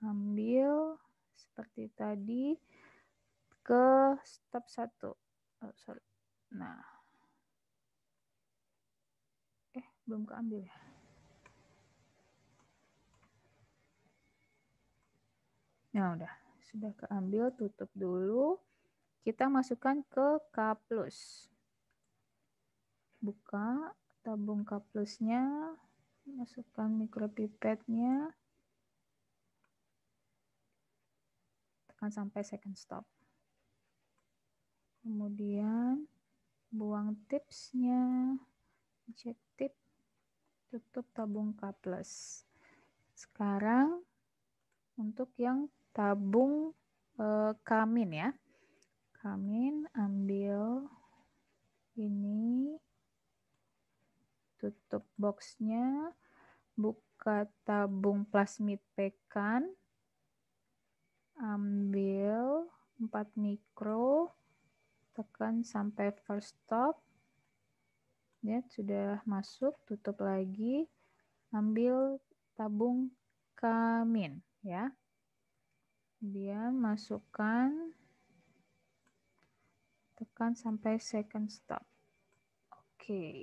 ambil seperti tadi ke step 1 oh, sorry nah eh belum keambil ya nah udah sudah keambil tutup dulu kita masukkan ke K plus buka tabung K plusnya masukkan mikropipetnya tekan sampai second stop kemudian buang tipsnya cek tip tutup tabung kaples sekarang untuk yang tabung e, eh, kamin ya kamin ambil ini tutup boxnya buka tabung plasmid pekan ambil 4 mikro tekan sampai first stop. Ya, sudah masuk, tutup lagi. Ambil tabung kamin ya. dia masukkan tekan sampai second stop. Oke. Okay.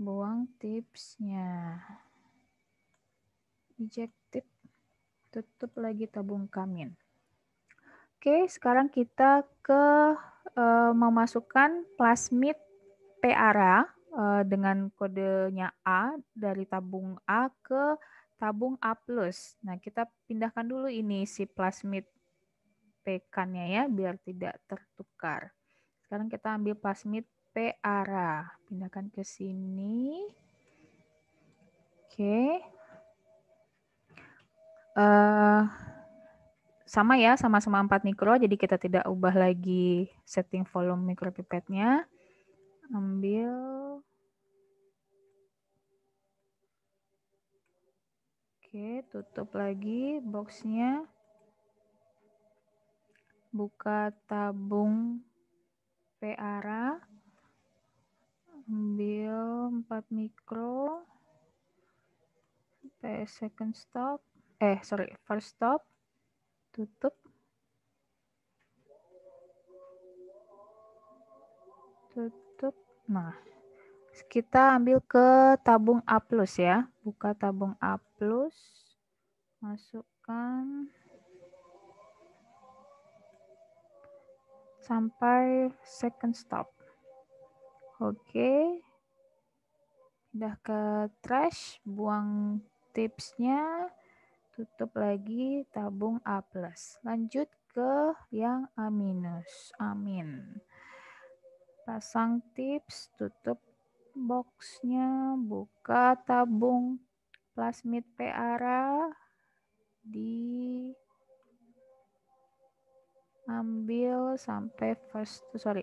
Buang tipsnya. Eject tip. Tutup lagi tabung kamin. Oke, sekarang kita ke uh, memasukkan plasmid PARA uh, eh, dengan kodenya A dari tabung A ke tabung A+. Nah, kita pindahkan dulu ini si plasmid pekannya ya biar tidak tertukar. Sekarang kita ambil plasmid P Pindahkan ke sini. Oke. Okay. Uh, eh, sama ya, sama-sama 4 mikro, jadi kita tidak ubah lagi setting volume pipetnya Ambil Oke, tutup lagi boxnya. Buka tabung PARA. Ambil 4 mikro. p second stop. Eh, sorry, first stop tutup. Tutup. Nah, kita ambil ke tabung A plus ya. Buka tabung A plus. Masukkan sampai second stop. Oke. Okay. Pindah ke trash, buang tipsnya tutup lagi tabung A+. plus. Lanjut ke yang A-. minus. Amin. Pasang tips, tutup boxnya, buka tabung plasmid para. di ambil sampai first sorry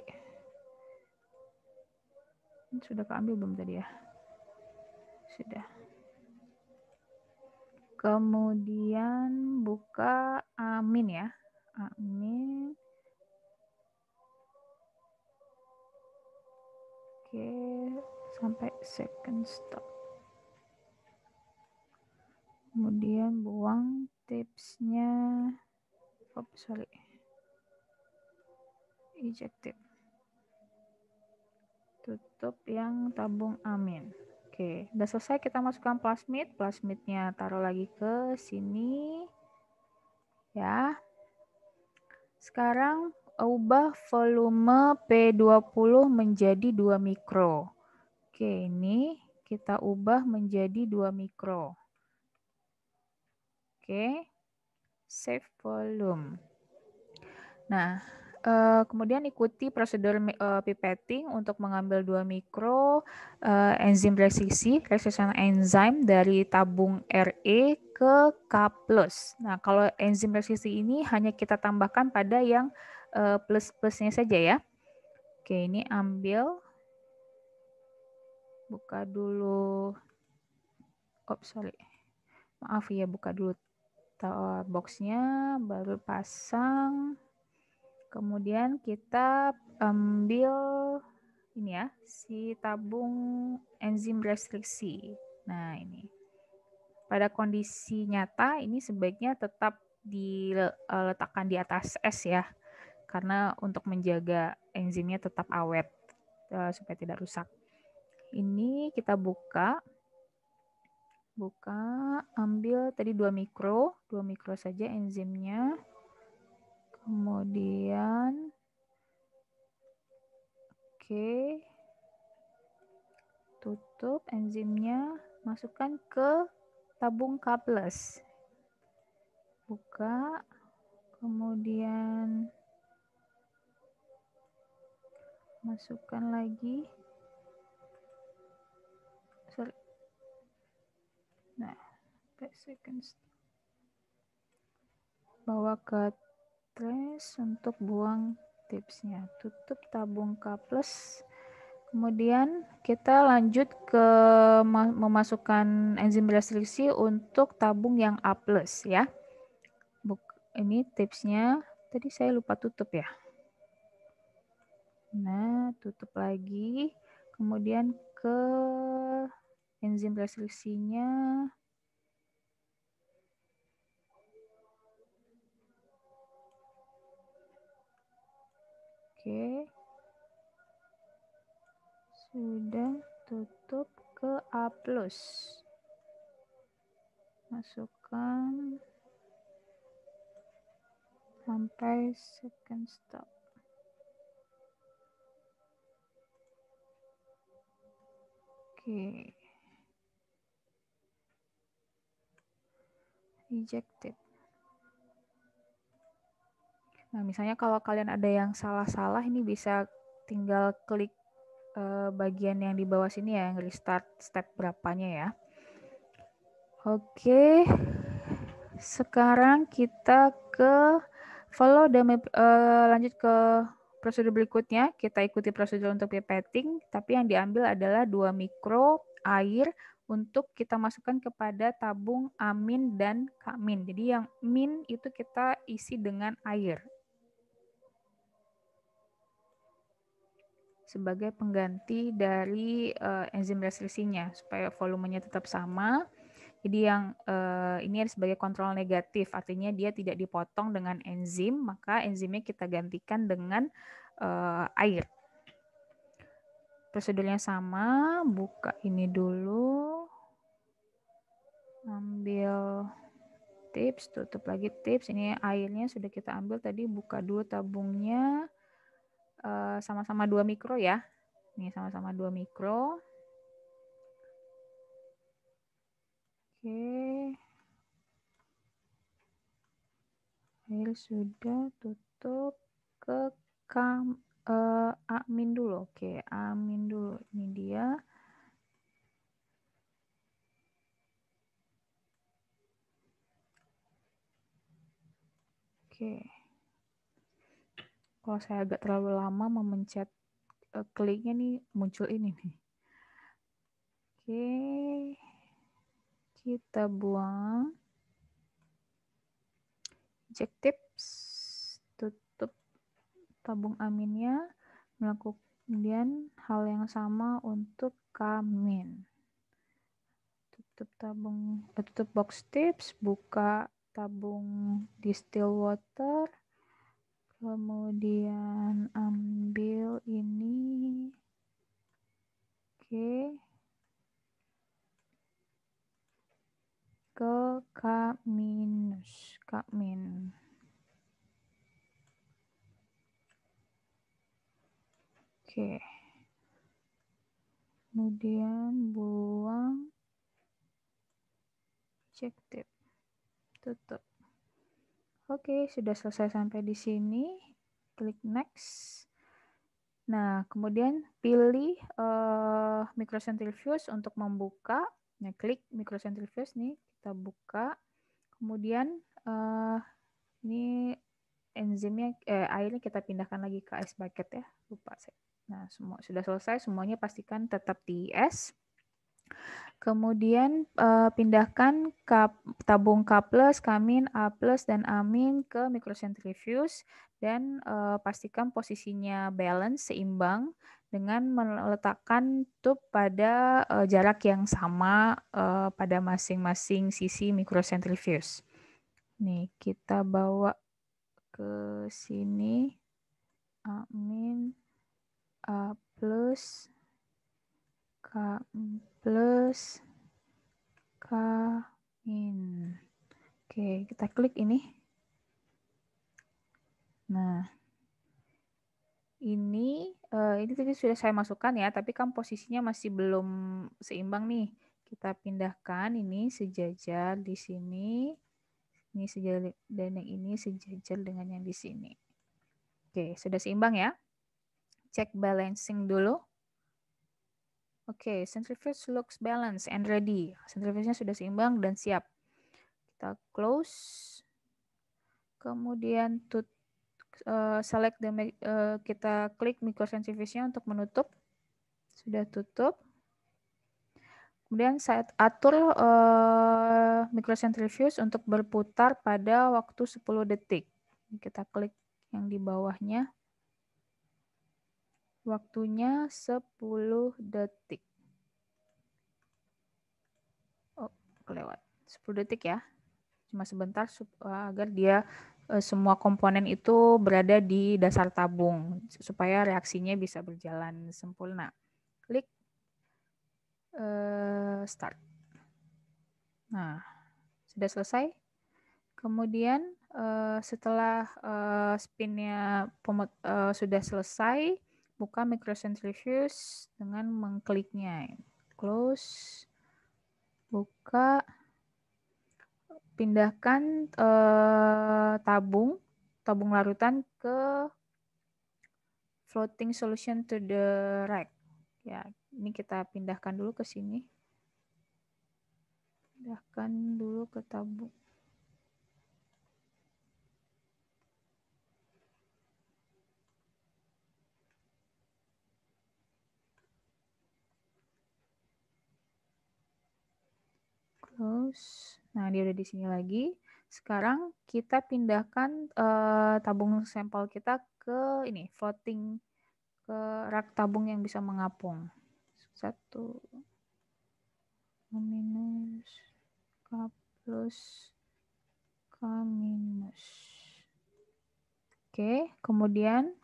sudah keambil belum tadi ya sudah Kemudian buka amin ya. Amin. Oke, sampai second stop. Kemudian buang tipsnya. Oh, sorry. Ejective. Tutup yang tabung amin. Oke, udah selesai kita masukkan plasmid. Plasmidnya taruh lagi ke sini. Ya. Sekarang ubah volume P20 menjadi 2 mikro. Oke, ini kita ubah menjadi 2 mikro. Oke. Save volume. Nah, Uh, kemudian ikuti prosedur uh, eh, pipetting untuk mengambil dua mikro uh, enzim resisi, reaction enzim dari tabung RE ke K+. Nah, kalau enzim resisi ini hanya kita tambahkan pada yang uh, plus-plusnya saja ya. Oke, ini ambil buka dulu oh sorry. Maaf ya, buka dulu boxnya baru pasang Kemudian kita ambil ini ya, si tabung enzim restriksi. Nah, ini. Pada kondisi nyata ini sebaiknya tetap diletakkan di atas es ya. Karena untuk menjaga enzimnya tetap awet eh, supaya tidak rusak. Ini kita buka buka ambil tadi 2 mikro, 2 mikro saja enzimnya kemudian oke tutup enzimnya masukkan ke tabung kables buka kemudian masukkan lagi sorry nah seconds, bawa ke press untuk buang tipsnya tutup tabung K plus kemudian kita lanjut ke memasukkan enzim restriksi untuk tabung yang A plus ya ini tipsnya tadi saya lupa tutup ya nah tutup lagi kemudian ke enzim restriksinya Oke. Sudah tutup ke A+. Masukkan sampai second stop. Oke. Rejected. Nah, misalnya kalau kalian ada yang salah-salah, ini bisa tinggal klik eh, bagian yang di bawah sini ya, yang restart step berapanya ya. Oke, sekarang kita ke follow dan uh, lanjut ke prosedur berikutnya. Kita ikuti prosedur untuk pipetting, tapi yang diambil adalah dua mikro air untuk kita masukkan kepada tabung amin dan kamin. Jadi yang min itu kita isi dengan air, sebagai pengganti dari uh, enzim restriksinya supaya volumenya tetap sama. Jadi yang uh, ini sebagai kontrol negatif, artinya dia tidak dipotong dengan enzim, maka enzimnya kita gantikan dengan uh, air. Prosedurnya sama, buka ini dulu, ambil tips, tutup lagi tips. Ini airnya sudah kita ambil tadi, buka dulu tabungnya. Eh, sama-sama dua mikro ya. Ini sama-sama dua mikro. Oke. Air sudah tutup ke kam, eh, amin dulu. Oke, amin dulu. Ini dia. Oke kalau saya agak terlalu lama memencet uh, eh, kliknya nih muncul ini nih oke kita buang Cek tips tutup tabung aminnya melakukan kemudian hal yang sama untuk kamin tutup tabung eh, tutup box tips buka tabung distilled water kemudian ambil ini oke ke k minus k min oke kemudian buang cek tip tutup Oke, sudah selesai sampai di sini. Klik next. Nah, kemudian pilih uh, microcentrifuge untuk membuka. Nah, klik microcentrifuge nih, kita buka. Kemudian uh, ini enzimnya eh, airnya kita pindahkan lagi ke ice bucket ya. Lupa saya. Nah, semua sudah selesai, semuanya pastikan tetap di es. Kemudian uh, pindahkan kap, tabung K+, kamin, A+, dan amin ke microcentrifuge dan uh, pastikan posisinya balance, seimbang dengan meletakkan tub pada uh, jarak yang sama uh, pada masing-masing sisi microcentrifuge. Nih, kita bawa ke sini. Amin. A plus K plus K min. Oke, kita klik ini. Nah, ini uh, ini tadi sudah saya masukkan ya, tapi kan posisinya masih belum seimbang nih. Kita pindahkan ini sejajar di sini, ini sejajar dan yang ini sejajar dengan yang di sini. Oke, sudah seimbang ya. Cek balancing dulu. Oke, okay, centrifuge looks balanced and ready. Centrifuge-nya sudah seimbang dan siap. Kita close. Kemudian tut, uh, select the uh, kita klik microcentrifuge-nya untuk menutup. Sudah tutup. Kemudian saya atur uh, microcentrifuge untuk berputar pada waktu 10 detik. Kita klik yang di bawahnya. Waktunya 10 detik. Oh, kelewat. 10 detik ya. Cuma sebentar eh, agar dia eh, semua komponen itu berada di dasar tabung supaya reaksinya bisa berjalan sempurna. Klik uh, start. Nah, sudah selesai. Kemudian uh, setelah uh, spinnya uh, sudah selesai, buka microcentrifuge dengan mengkliknya. Close, buka, pindahkan eh, tabung, tabung larutan ke floating solution to the rack. Ya, ini kita pindahkan dulu ke sini. Pindahkan dulu ke tabung. Terus, nah dia udah di sini lagi. Sekarang kita pindahkan uh, tabung sampel kita ke ini floating ke rak tabung yang bisa mengapung. Satu minus K plus K minus. Oke, kemudian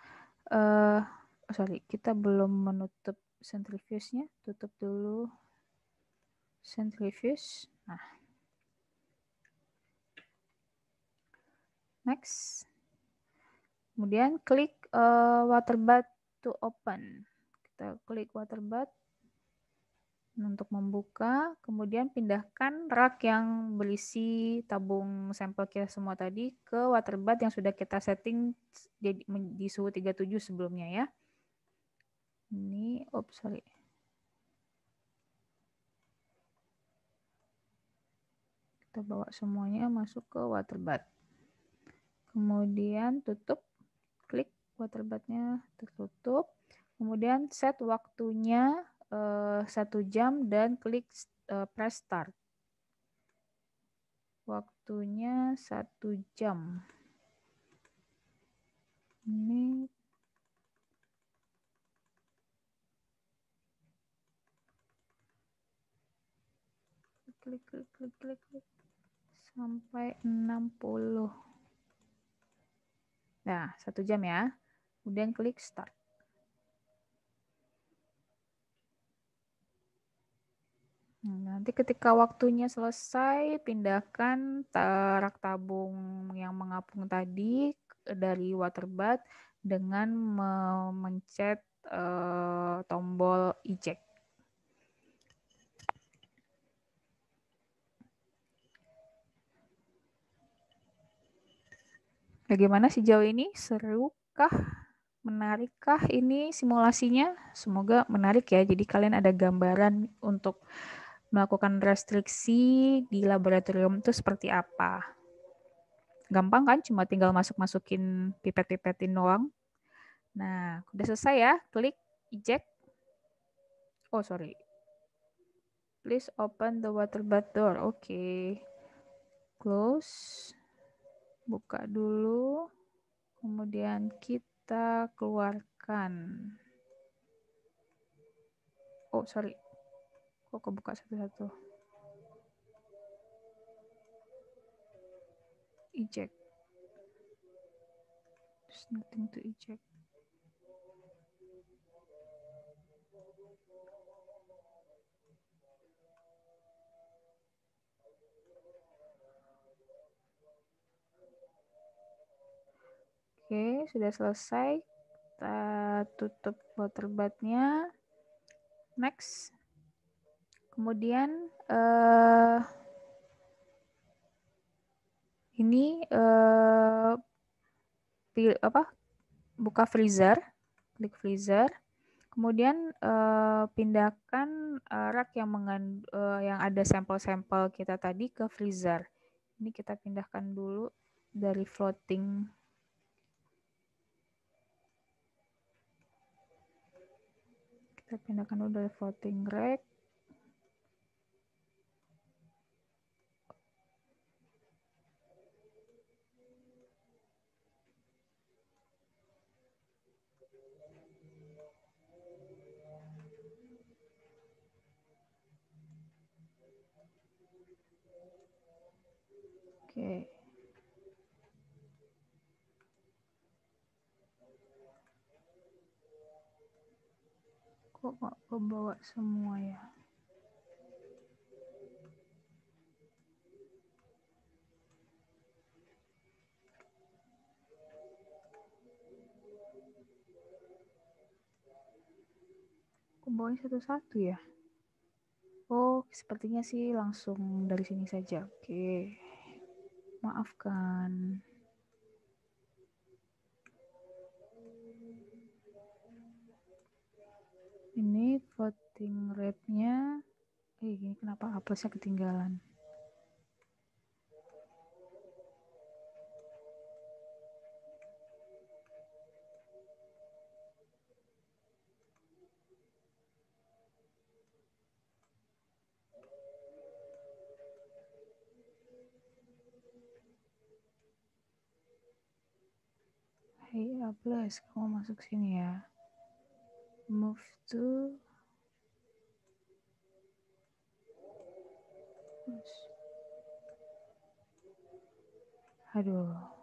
uh, sorry, kita belum menutup centrifuge-nya. tutup dulu centrifuge. Nah. Next. Kemudian klik uh, bath to open. Kita klik water bath untuk membuka, kemudian pindahkan rak yang berisi tabung sampel kita semua tadi ke water bath yang sudah kita setting di, di suhu 37 sebelumnya ya. Ini, oh sorry. Kita bawa semuanya masuk ke waterbat. Kemudian tutup, klik waterbatnya tertutup. Kemudian set waktunya eh, satu jam dan klik uh, press start. Waktunya satu jam. Ini klik klik klik klik klik sampai 60. Nah, satu jam ya. Kemudian klik start. Nah, nanti ketika waktunya selesai, pindahkan rak tabung yang mengapung tadi dari bath dengan memencet uh, eh, tombol eject. Bagaimana sih jauh ini? Serukah? Menarikkah ini simulasinya? Semoga menarik ya. Jadi kalian ada gambaran untuk melakukan restriksi di laboratorium itu seperti apa. Gampang kan? Cuma tinggal masuk-masukin pipet-pipetin doang. Nah, udah selesai ya. Klik eject. Oh, sorry. Please open the water bath door. Oke. Okay. Close buka dulu kemudian kita keluarkan oh sorry kok kebuka satu-satu eject there's nothing to eject Oke, sudah selesai. Kita tutup water bath-nya. Next. Kemudian uh, ini uh, apa? buka freezer, klik freezer. Kemudian uh, pindahkan uh, rak yang mengand uh, yang ada sampel-sampel kita tadi ke freezer. Ini kita pindahkan dulu dari floating kita pindahkan dulu dari floating rack kok gak kebawa semua ya kebawa satu-satu ya? Oh, sepertinya sih langsung dari sini saja. Oke. Maafkan. ini voting rate-nya eh ini kenapa hapusnya ketinggalan Hei, Ables, kamu masuk sini ya. move to Aduh.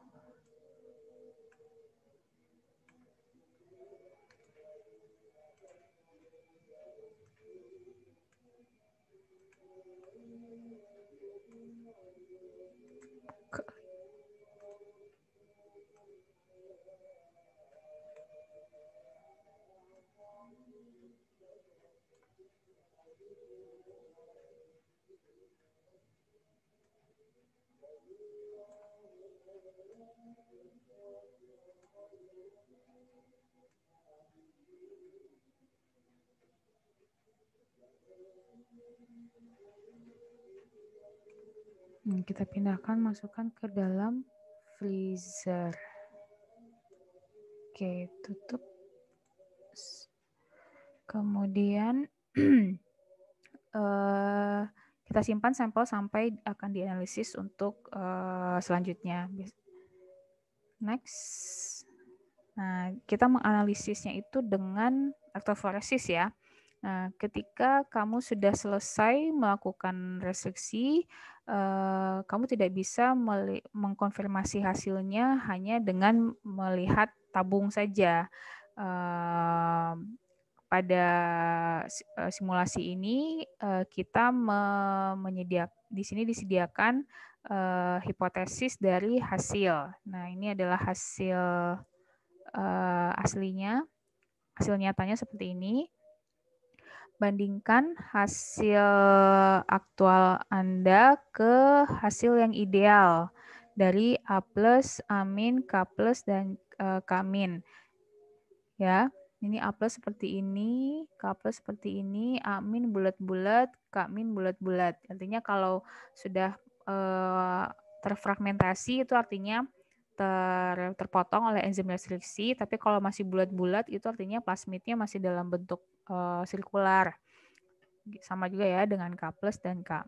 Hmm, kita pindahkan, masukkan ke dalam freezer. Oke, tutup. Kemudian uh, kita simpan sampel sampai akan dianalisis untuk uh, selanjutnya. Next. Nah, kita menganalisisnya itu dengan ektoforesis ya. Nah, ketika kamu sudah selesai melakukan restriksi, eh, kamu tidak bisa mengkonfirmasi hasilnya hanya dengan melihat tabung saja. Eh, pada eh, simulasi ini eh, kita menyediakan di sini disediakan uh, hipotesis dari hasil. Nah, ini adalah hasil uh, aslinya. Hasil nyatanya seperti ini. Bandingkan hasil aktual Anda ke hasil yang ideal dari A+, plus A-, min, K+, plus dan uh, K-. Ya, ini A plus seperti ini, K plus seperti ini, A min bulat-bulat, K min bulat-bulat. Artinya kalau sudah uh, terfragmentasi itu artinya ter, terpotong oleh enzim restriksi, tapi kalau masih bulat-bulat itu artinya plasmidnya masih dalam bentuk uh, Sama juga ya dengan K+ dan K-.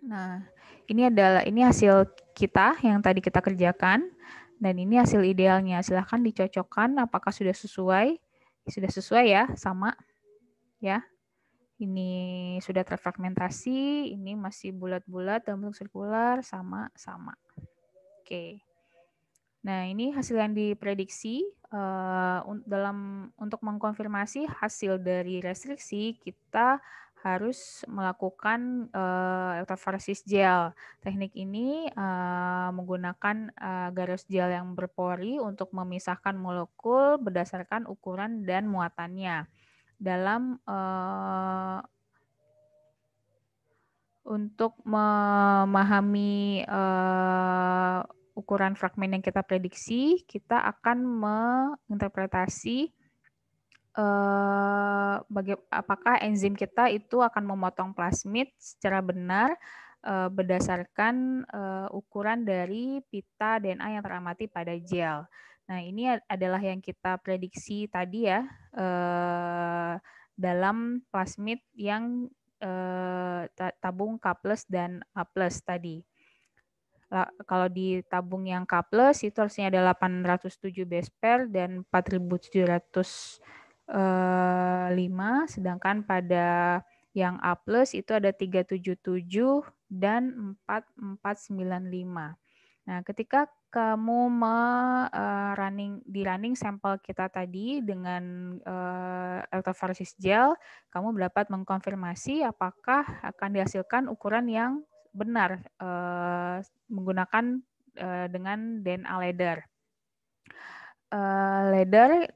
Nah, ini adalah ini hasil kita yang tadi kita kerjakan dan ini hasil idealnya. Silahkan dicocokkan apakah sudah sesuai? Sudah sesuai ya sama ya ini sudah terfragmentasi, ini masih bulat-bulat dan bentuk sirkular, sama-sama. Oke. Nah, ini hasil yang diprediksi eh, dalam untuk mengkonfirmasi hasil dari restriksi kita harus melakukan uh, gel. Teknik ini eh, menggunakan uh, garis gel yang berpori untuk memisahkan molekul berdasarkan ukuran dan muatannya dalam uh, untuk memahami uh, ukuran fragmen yang kita prediksi, kita akan menginterpretasi uh, apakah enzim kita itu akan memotong plasmid secara benar uh, berdasarkan uh, ukuran dari pita DNA yang teramati pada gel. Nah, ini adalah yang kita prediksi tadi ya eh, dalam plasmid yang eh, tabung K+ dan A+ tadi. Kalau di tabung yang K+, itu harusnya ada 807 base pair dan 4705, eh, sedangkan pada yang A+, itu ada 377 dan 4495. Nah, ketika kamu me, uh, running di running sampel kita tadi dengan uh, eh, elektroforesis gel, kamu dapat mengkonfirmasi apakah akan dihasilkan ukuran yang benar uh, menggunakan uh, dengan DNA ladder. Eh, leather,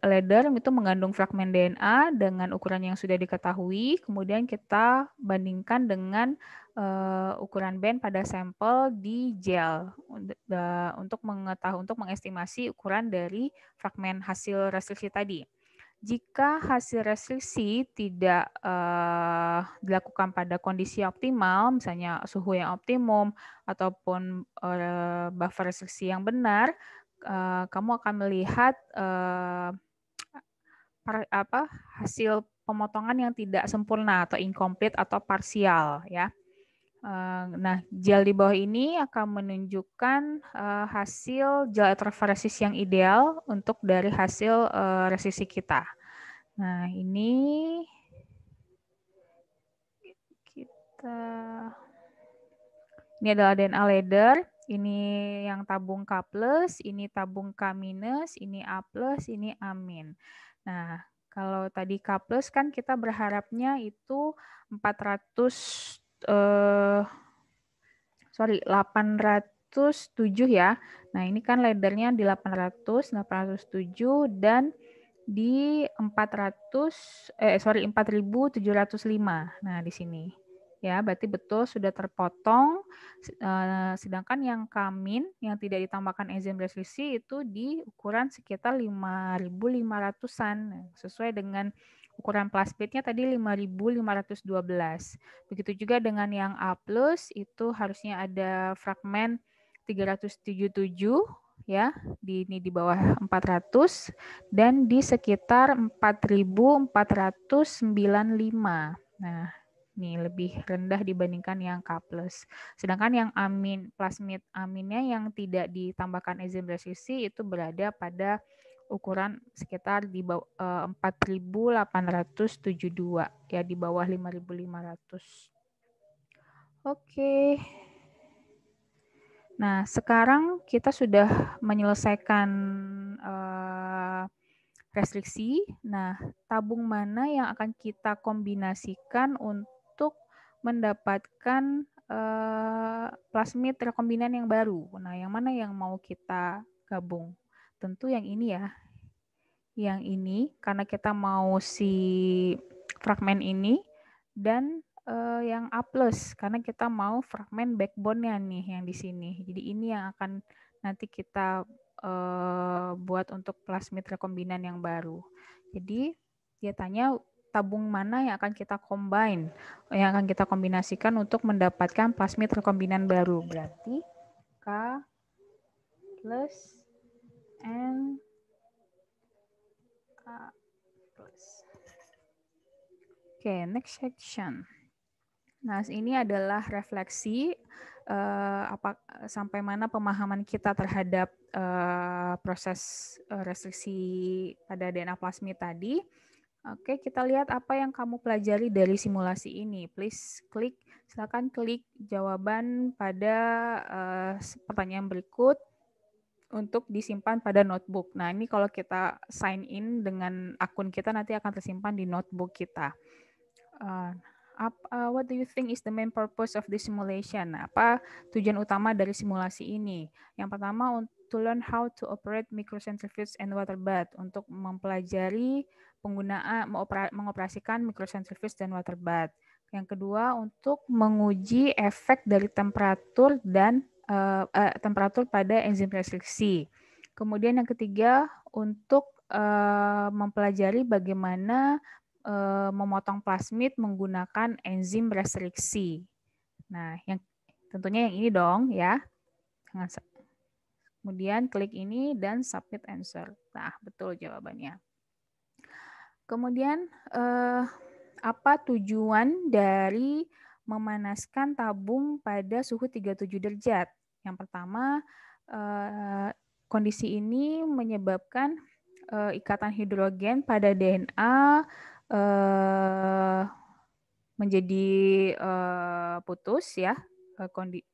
ladder, itu mengandung fragmen DNA dengan ukuran yang sudah diketahui, kemudian kita bandingkan dengan uh, ukuran band pada sampel di gel untuk mengetahui untuk mengestimasi ukuran dari fragmen hasil restriksi tadi. Jika hasil restriksi tidak uh, dilakukan pada kondisi optimal, misalnya suhu yang optimum ataupun uh, buffer restriksi yang benar, Eh, kamu akan melihat eh, apa hasil pemotongan yang tidak sempurna atau incomplete atau parsial ya. Eh, nah, gel di bawah ini akan menunjukkan hasil gel electrophoresis yang ideal untuk dari hasil uh, resisi kita. Nah, ini kita ini adalah DNA ladder ini yang tabung K+, plus, ini tabung K-, minus, ini A+, plus, ini A-. Min. Nah, kalau tadi K+, plus kan kita berharapnya itu 400 eh sorry 807 ya. Nah, ini kan leadernya di 800, 807 dan di 400 eh sorry 4705. Nah, di sini ya berarti betul sudah terpotong eh, sedangkan yang kamin yang tidak ditambahkan enzim resolusi itu di ukuran sekitar 5500-an sesuai dengan ukuran plus lima ratus tadi 5512. Begitu juga dengan yang A+ plus itu harusnya ada fragmen 377 ya di ini di bawah 400 dan di sekitar 4495. Nah, nih lebih rendah dibandingkan yang K+. Sedangkan yang amin plasmid aminnya yang tidak ditambahkan enzim resusi itu berada pada ukuran sekitar di bawah eh, 4872 ya di bawah 5500. Oke. Nah, sekarang kita sudah menyelesaikan uh, restriksi. Nah, tabung mana yang akan kita kombinasikan untuk mendapatkan uh, plasmid rekombinan yang baru. Nah, yang mana yang mau kita gabung? Tentu yang ini ya. Yang ini karena kita mau si fragmen ini dan uh, yang A+ karena kita mau fragmen backbone-nya nih yang di sini. Jadi ini yang akan nanti kita uh, buat untuk plasmid rekombinan yang baru. Jadi dia tanya tabung mana yang akan kita combine, yang akan kita kombinasikan untuk mendapatkan plasmid rekombinan baru. Berarti K plus N K plus. Oke, okay, next section. Nah, ini adalah refleksi uh, apa sampai mana pemahaman kita terhadap uh, proses uh, restriksi pada DNA plasmid tadi. Oke, kita lihat apa yang kamu pelajari dari simulasi ini. Please klik, silakan klik jawaban pada uh, pertanyaan berikut untuk disimpan pada notebook. Nah, ini kalau kita sign in dengan akun kita nanti akan tersimpan di notebook kita. Uh, eh, up, uh, eh, what do you think is the main purpose of the simulation? Apa tujuan utama dari simulasi ini? Yang pertama untuk to learn how to operate microcentrifuge and water bath untuk mempelajari penggunaan mengoperasikan microcentrifuge dan water bath. Yang kedua untuk menguji efek dari temperatur dan uh, uh, temperatur pada enzim restriksi. Kemudian yang ketiga untuk uh, mempelajari bagaimana uh, memotong plasmid menggunakan enzim restriksi. Nah, yang tentunya yang ini dong ya. Kemudian klik ini dan submit answer. Nah, betul jawabannya. Kemudian eh, apa tujuan dari memanaskan tabung pada suhu 37 derajat? Yang pertama, eh, kondisi ini menyebabkan eh, ikatan hidrogen pada DNA eh, menjadi eh, putus ya, eh, kondi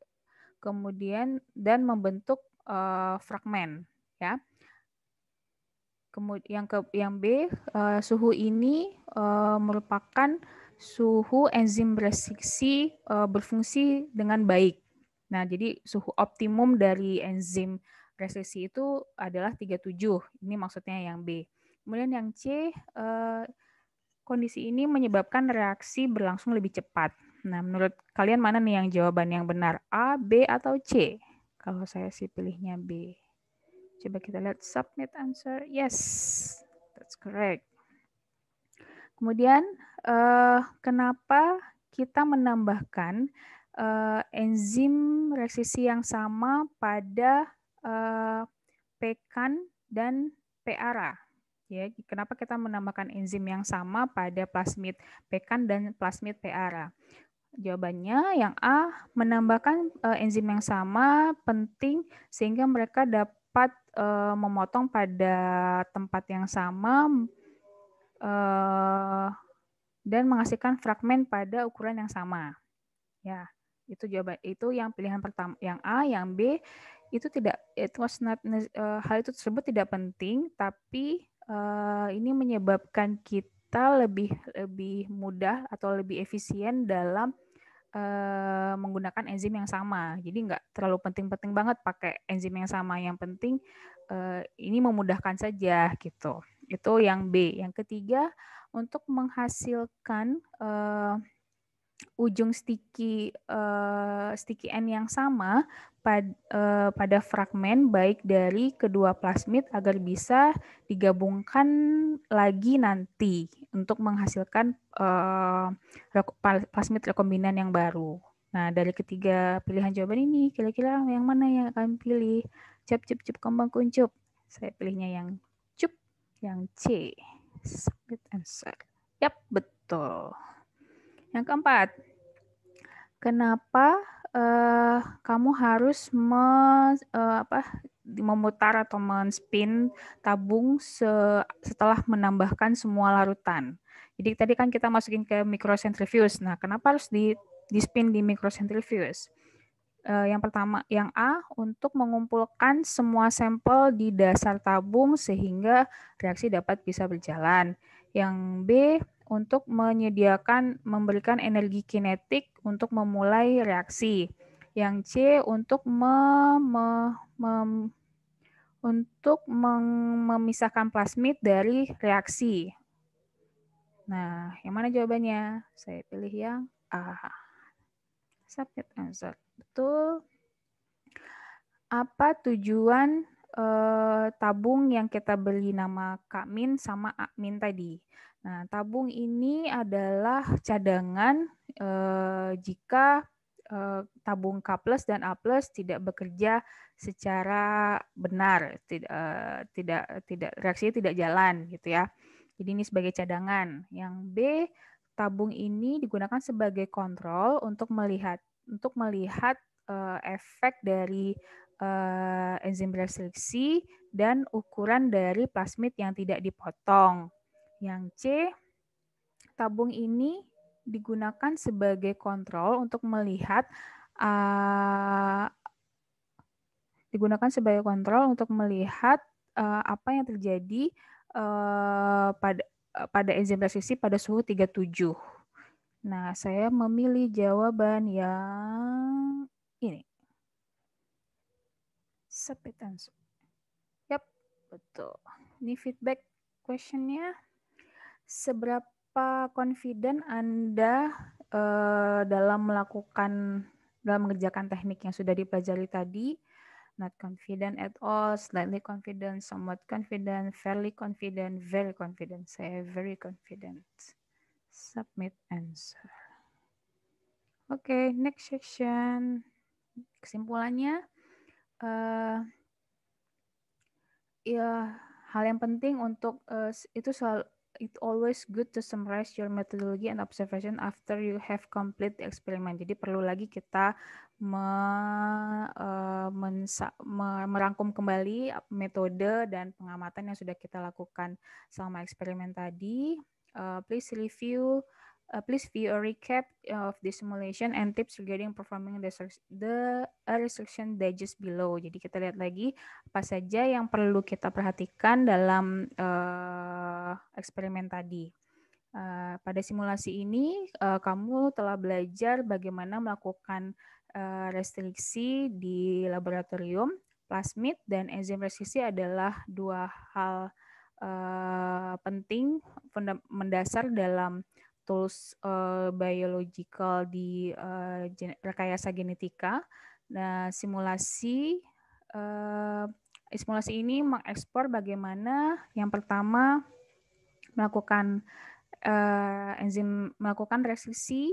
kemudian dan membentuk uh, eh, fragment ya. Kemudian yang ke yang B uh, suhu ini uh, merupakan suhu enzim resiksi uh, berfungsi dengan baik. Nah, jadi suhu optimum dari enzim resesi itu adalah 37. Ini maksudnya yang B. Kemudian yang C uh, kondisi ini menyebabkan reaksi berlangsung lebih cepat. Nah, menurut kalian mana nih yang jawaban yang benar? A, B atau C? Kalau saya sih pilihnya B. Coba kita lihat submit answer. Yes, that's correct. Kemudian uh, kenapa kita menambahkan uh, enzim resisi yang sama pada uh, pekan dan PARA? Ya, kenapa kita menambahkan enzim yang sama pada plasmid pekan dan plasmid PARA? Jawabannya yang A, menambahkan eh, enzim yang sama penting sehingga mereka dapat eh, memotong pada tempat yang sama eh, dan menghasilkan fragmen pada ukuran yang sama. Ya, itu jawaban itu yang pilihan pertama, yang A, yang B itu tidak itu not, hal itu tersebut tidak penting tapi ini menyebabkan kita kita lebih lebih mudah atau lebih efisien dalam uh, menggunakan enzim yang sama. Jadi nggak terlalu penting-penting banget pakai enzim yang sama. Yang penting uh, ini memudahkan saja gitu. Itu yang B. Yang ketiga untuk menghasilkan uh, ujung sticky uh, sticky end yang sama pad, uh, pada fragmen baik dari kedua plasmid agar bisa digabungkan lagi nanti untuk menghasilkan uh, plasmid rekombinan yang baru. Nah, dari ketiga pilihan jawaban ini, kira-kira yang mana yang akan pilih? Cep cep cep kembang kuncup. Saya pilihnya yang cup, yang C. Submit answer. Yap, betul. Yang keempat, kenapa uh, kamu harus me, uh, apa, memutar atau men-spin tabung se setelah menambahkan semua larutan. Jadi tadi kan kita masukin ke microcentrifuse. Nah, kenapa harus di di-spin di microcentrifuse? Uh, eh, yang pertama, yang A untuk mengumpulkan semua sampel di dasar tabung sehingga reaksi dapat bisa berjalan. Yang B untuk menyediakan memberikan energi kinetik untuk memulai reaksi. Yang C untuk me, me, untuk meng, memisahkan plasmid dari reaksi. Nah, yang mana jawabannya? Saya pilih yang A. Submit answer. Betul. Apa tujuan eh, tabung yang kita beli nama Kak Min sama Akmin tadi? Nah, tabung ini adalah cadangan eh, jika eh, tabung K+ dan A+ tidak bekerja secara benar, tidak eh, tidak tidak reaksinya tidak jalan gitu ya. Jadi ini sebagai cadangan. Yang B, tabung ini digunakan sebagai kontrol untuk melihat untuk melihat eh, efek dari eh, enzim berseleksi dan ukuran dari plasmid yang tidak dipotong. Yang C, tabung ini digunakan sebagai kontrol untuk melihat uh, digunakan sebagai kontrol untuk melihat uh, apa yang terjadi uh, pada uh, pada enzim resisi pada suhu 37. Nah, saya memilih jawaban yang ini. Sepitan Yap, betul. Ini feedback questionnya seberapa confident Anda uh, dalam melakukan dalam mengerjakan teknik yang sudah dipelajari tadi? Not confident at all, slightly confident, somewhat confident, fairly confident, very confident. Saya very confident. Submit answer. Oke, okay, next section. Kesimpulannya, uh, ya hal yang penting untuk uh, itu soal it always good to summarize your methodology and observation after you have complete the experiment. Jadi perlu lagi kita me, uh, mensa, me, merangkum kembali metode dan pengamatan yang sudah kita lakukan selama eksperimen tadi. Uh, please review Uh, please view a recap of the simulation and tips regarding performing the, the uh, restriction digest below. Jadi kita lihat lagi apa saja yang perlu kita perhatikan dalam uh, eksperimen tadi. Uh, pada simulasi ini uh, kamu telah belajar bagaimana melakukan uh, restriksi di laboratorium. Plasmid dan enzim restriksi adalah dua hal uh, penting mendasar dalam tools uh, biological di uh, eh, gen rekayasa genetika. Nah, simulasi uh, simulasi ini mengekspor bagaimana yang pertama melakukan uh, enzim melakukan restriksi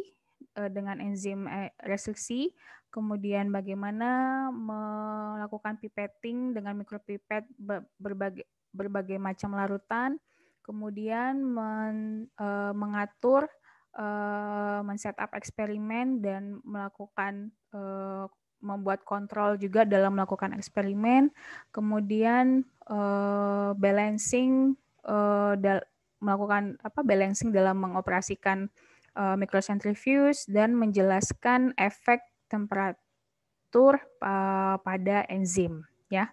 uh, dengan enzim restriksi, kemudian bagaimana melakukan pipetting dengan mikropipet berbagai berbagai macam larutan, kemudian men, uh, mengatur, uh, men-setup eksperimen dan melakukan uh, membuat kontrol juga dalam melakukan eksperimen, kemudian uh, balancing uh, dal melakukan apa balancing dalam mengoperasikan uh, microcentrifuse dan menjelaskan efek temperatur uh, pada enzim ya.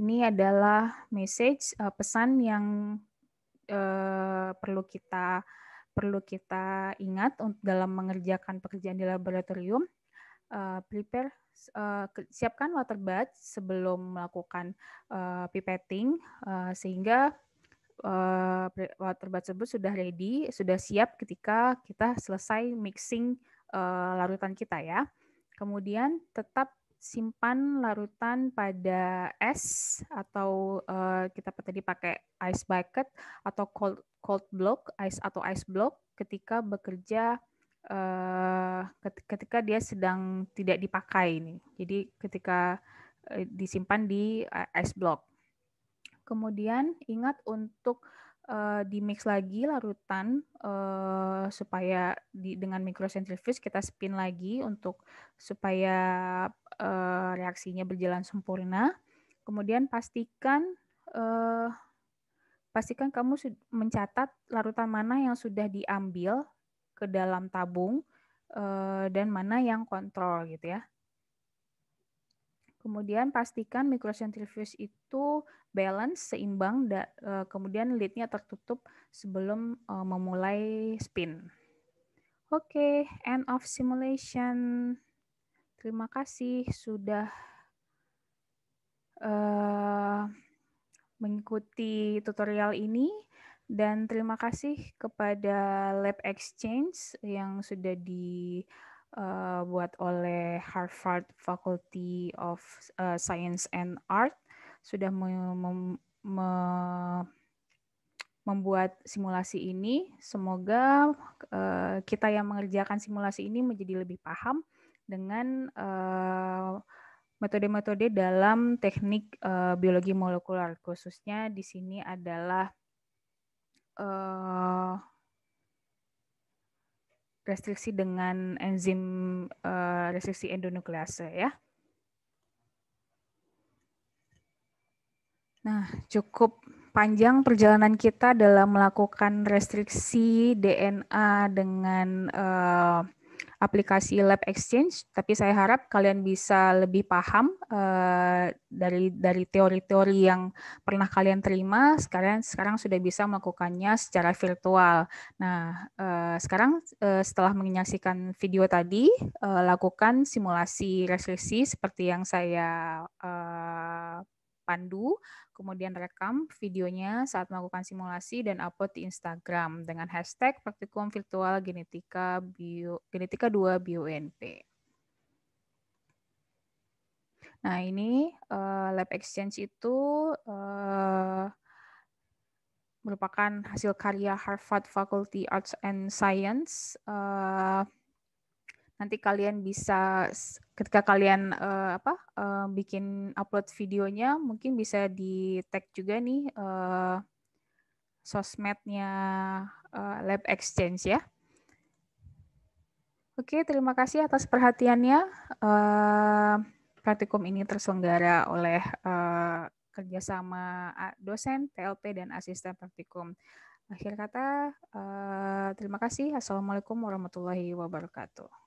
Ini adalah message uh, pesan yang uh, perlu kita perlu kita ingat dalam mengerjakan pekerjaan di laboratorium. Uh, prepare uh, siapkan water bath sebelum melakukan uh, pipetting uh, sehingga uh, water bath tersebut sudah ready, sudah siap ketika kita selesai mixing uh, larutan kita ya. Kemudian tetap simpan larutan pada es atau uh, kita tadi pakai ice bucket atau cold cold block ice atau ice block ketika bekerja uh, ketika dia sedang tidak dipakai ini Jadi ketika uh, disimpan di ice block. Kemudian ingat untuk uh, di mix lagi larutan uh, supaya di, dengan mikrosentrifuge kita spin lagi untuk supaya uh, reaksinya berjalan sempurna. Kemudian pastikan uh, pastikan kamu mencatat larutan mana yang sudah diambil ke dalam tabung uh, dan mana yang kontrol gitu ya. Kemudian pastikan mikrosentrifuge itu balance, seimbang, e, kemudian lidnya tertutup sebelum e, memulai spin. Oke, okay, end of simulation. Terima kasih sudah uh, mengikuti tutorial ini dan terima kasih kepada Lab Exchange yang sudah di Eh, buat oleh Harvard Faculty of uh, Science and Art sudah mem mem me membuat simulasi ini. Semoga uh, kita yang mengerjakan simulasi ini menjadi lebih paham dengan metode-metode uh, dalam teknik uh, biologi molekular khususnya di sini adalah uh, restriksi dengan enzim uh, restriksi endonuklease ya. Nah, cukup panjang perjalanan kita dalam melakukan restriksi DNA dengan uh, aplikasi Lab Exchange, tapi saya harap kalian bisa lebih paham uh, dari dari teori-teori yang pernah kalian terima, sekarang sekarang sudah bisa melakukannya secara virtual. Nah, uh, sekarang uh, setelah menyaksikan video tadi, uh, lakukan simulasi resesi seperti yang saya uh, pandu, kemudian rekam videonya saat melakukan simulasi dan upload di Instagram dengan hashtag praktikum virtual genetika bio genetika 2 BUNP. Nah, ini uh, lab exchange itu uh, merupakan hasil karya Harvard Faculty Arts and Science uh, nanti kalian bisa ketika kalian uh, apa uh, bikin upload videonya mungkin bisa di tag juga nih uh, sosmednya uh, Lab Exchange ya. Oke, terima kasih atas perhatiannya. Uh, praktikum ini terselenggara oleh uh, kerjasama dosen, PLP, dan asisten praktikum. Akhir kata, terima kasih. Assalamualaikum warahmatullahi wabarakatuh.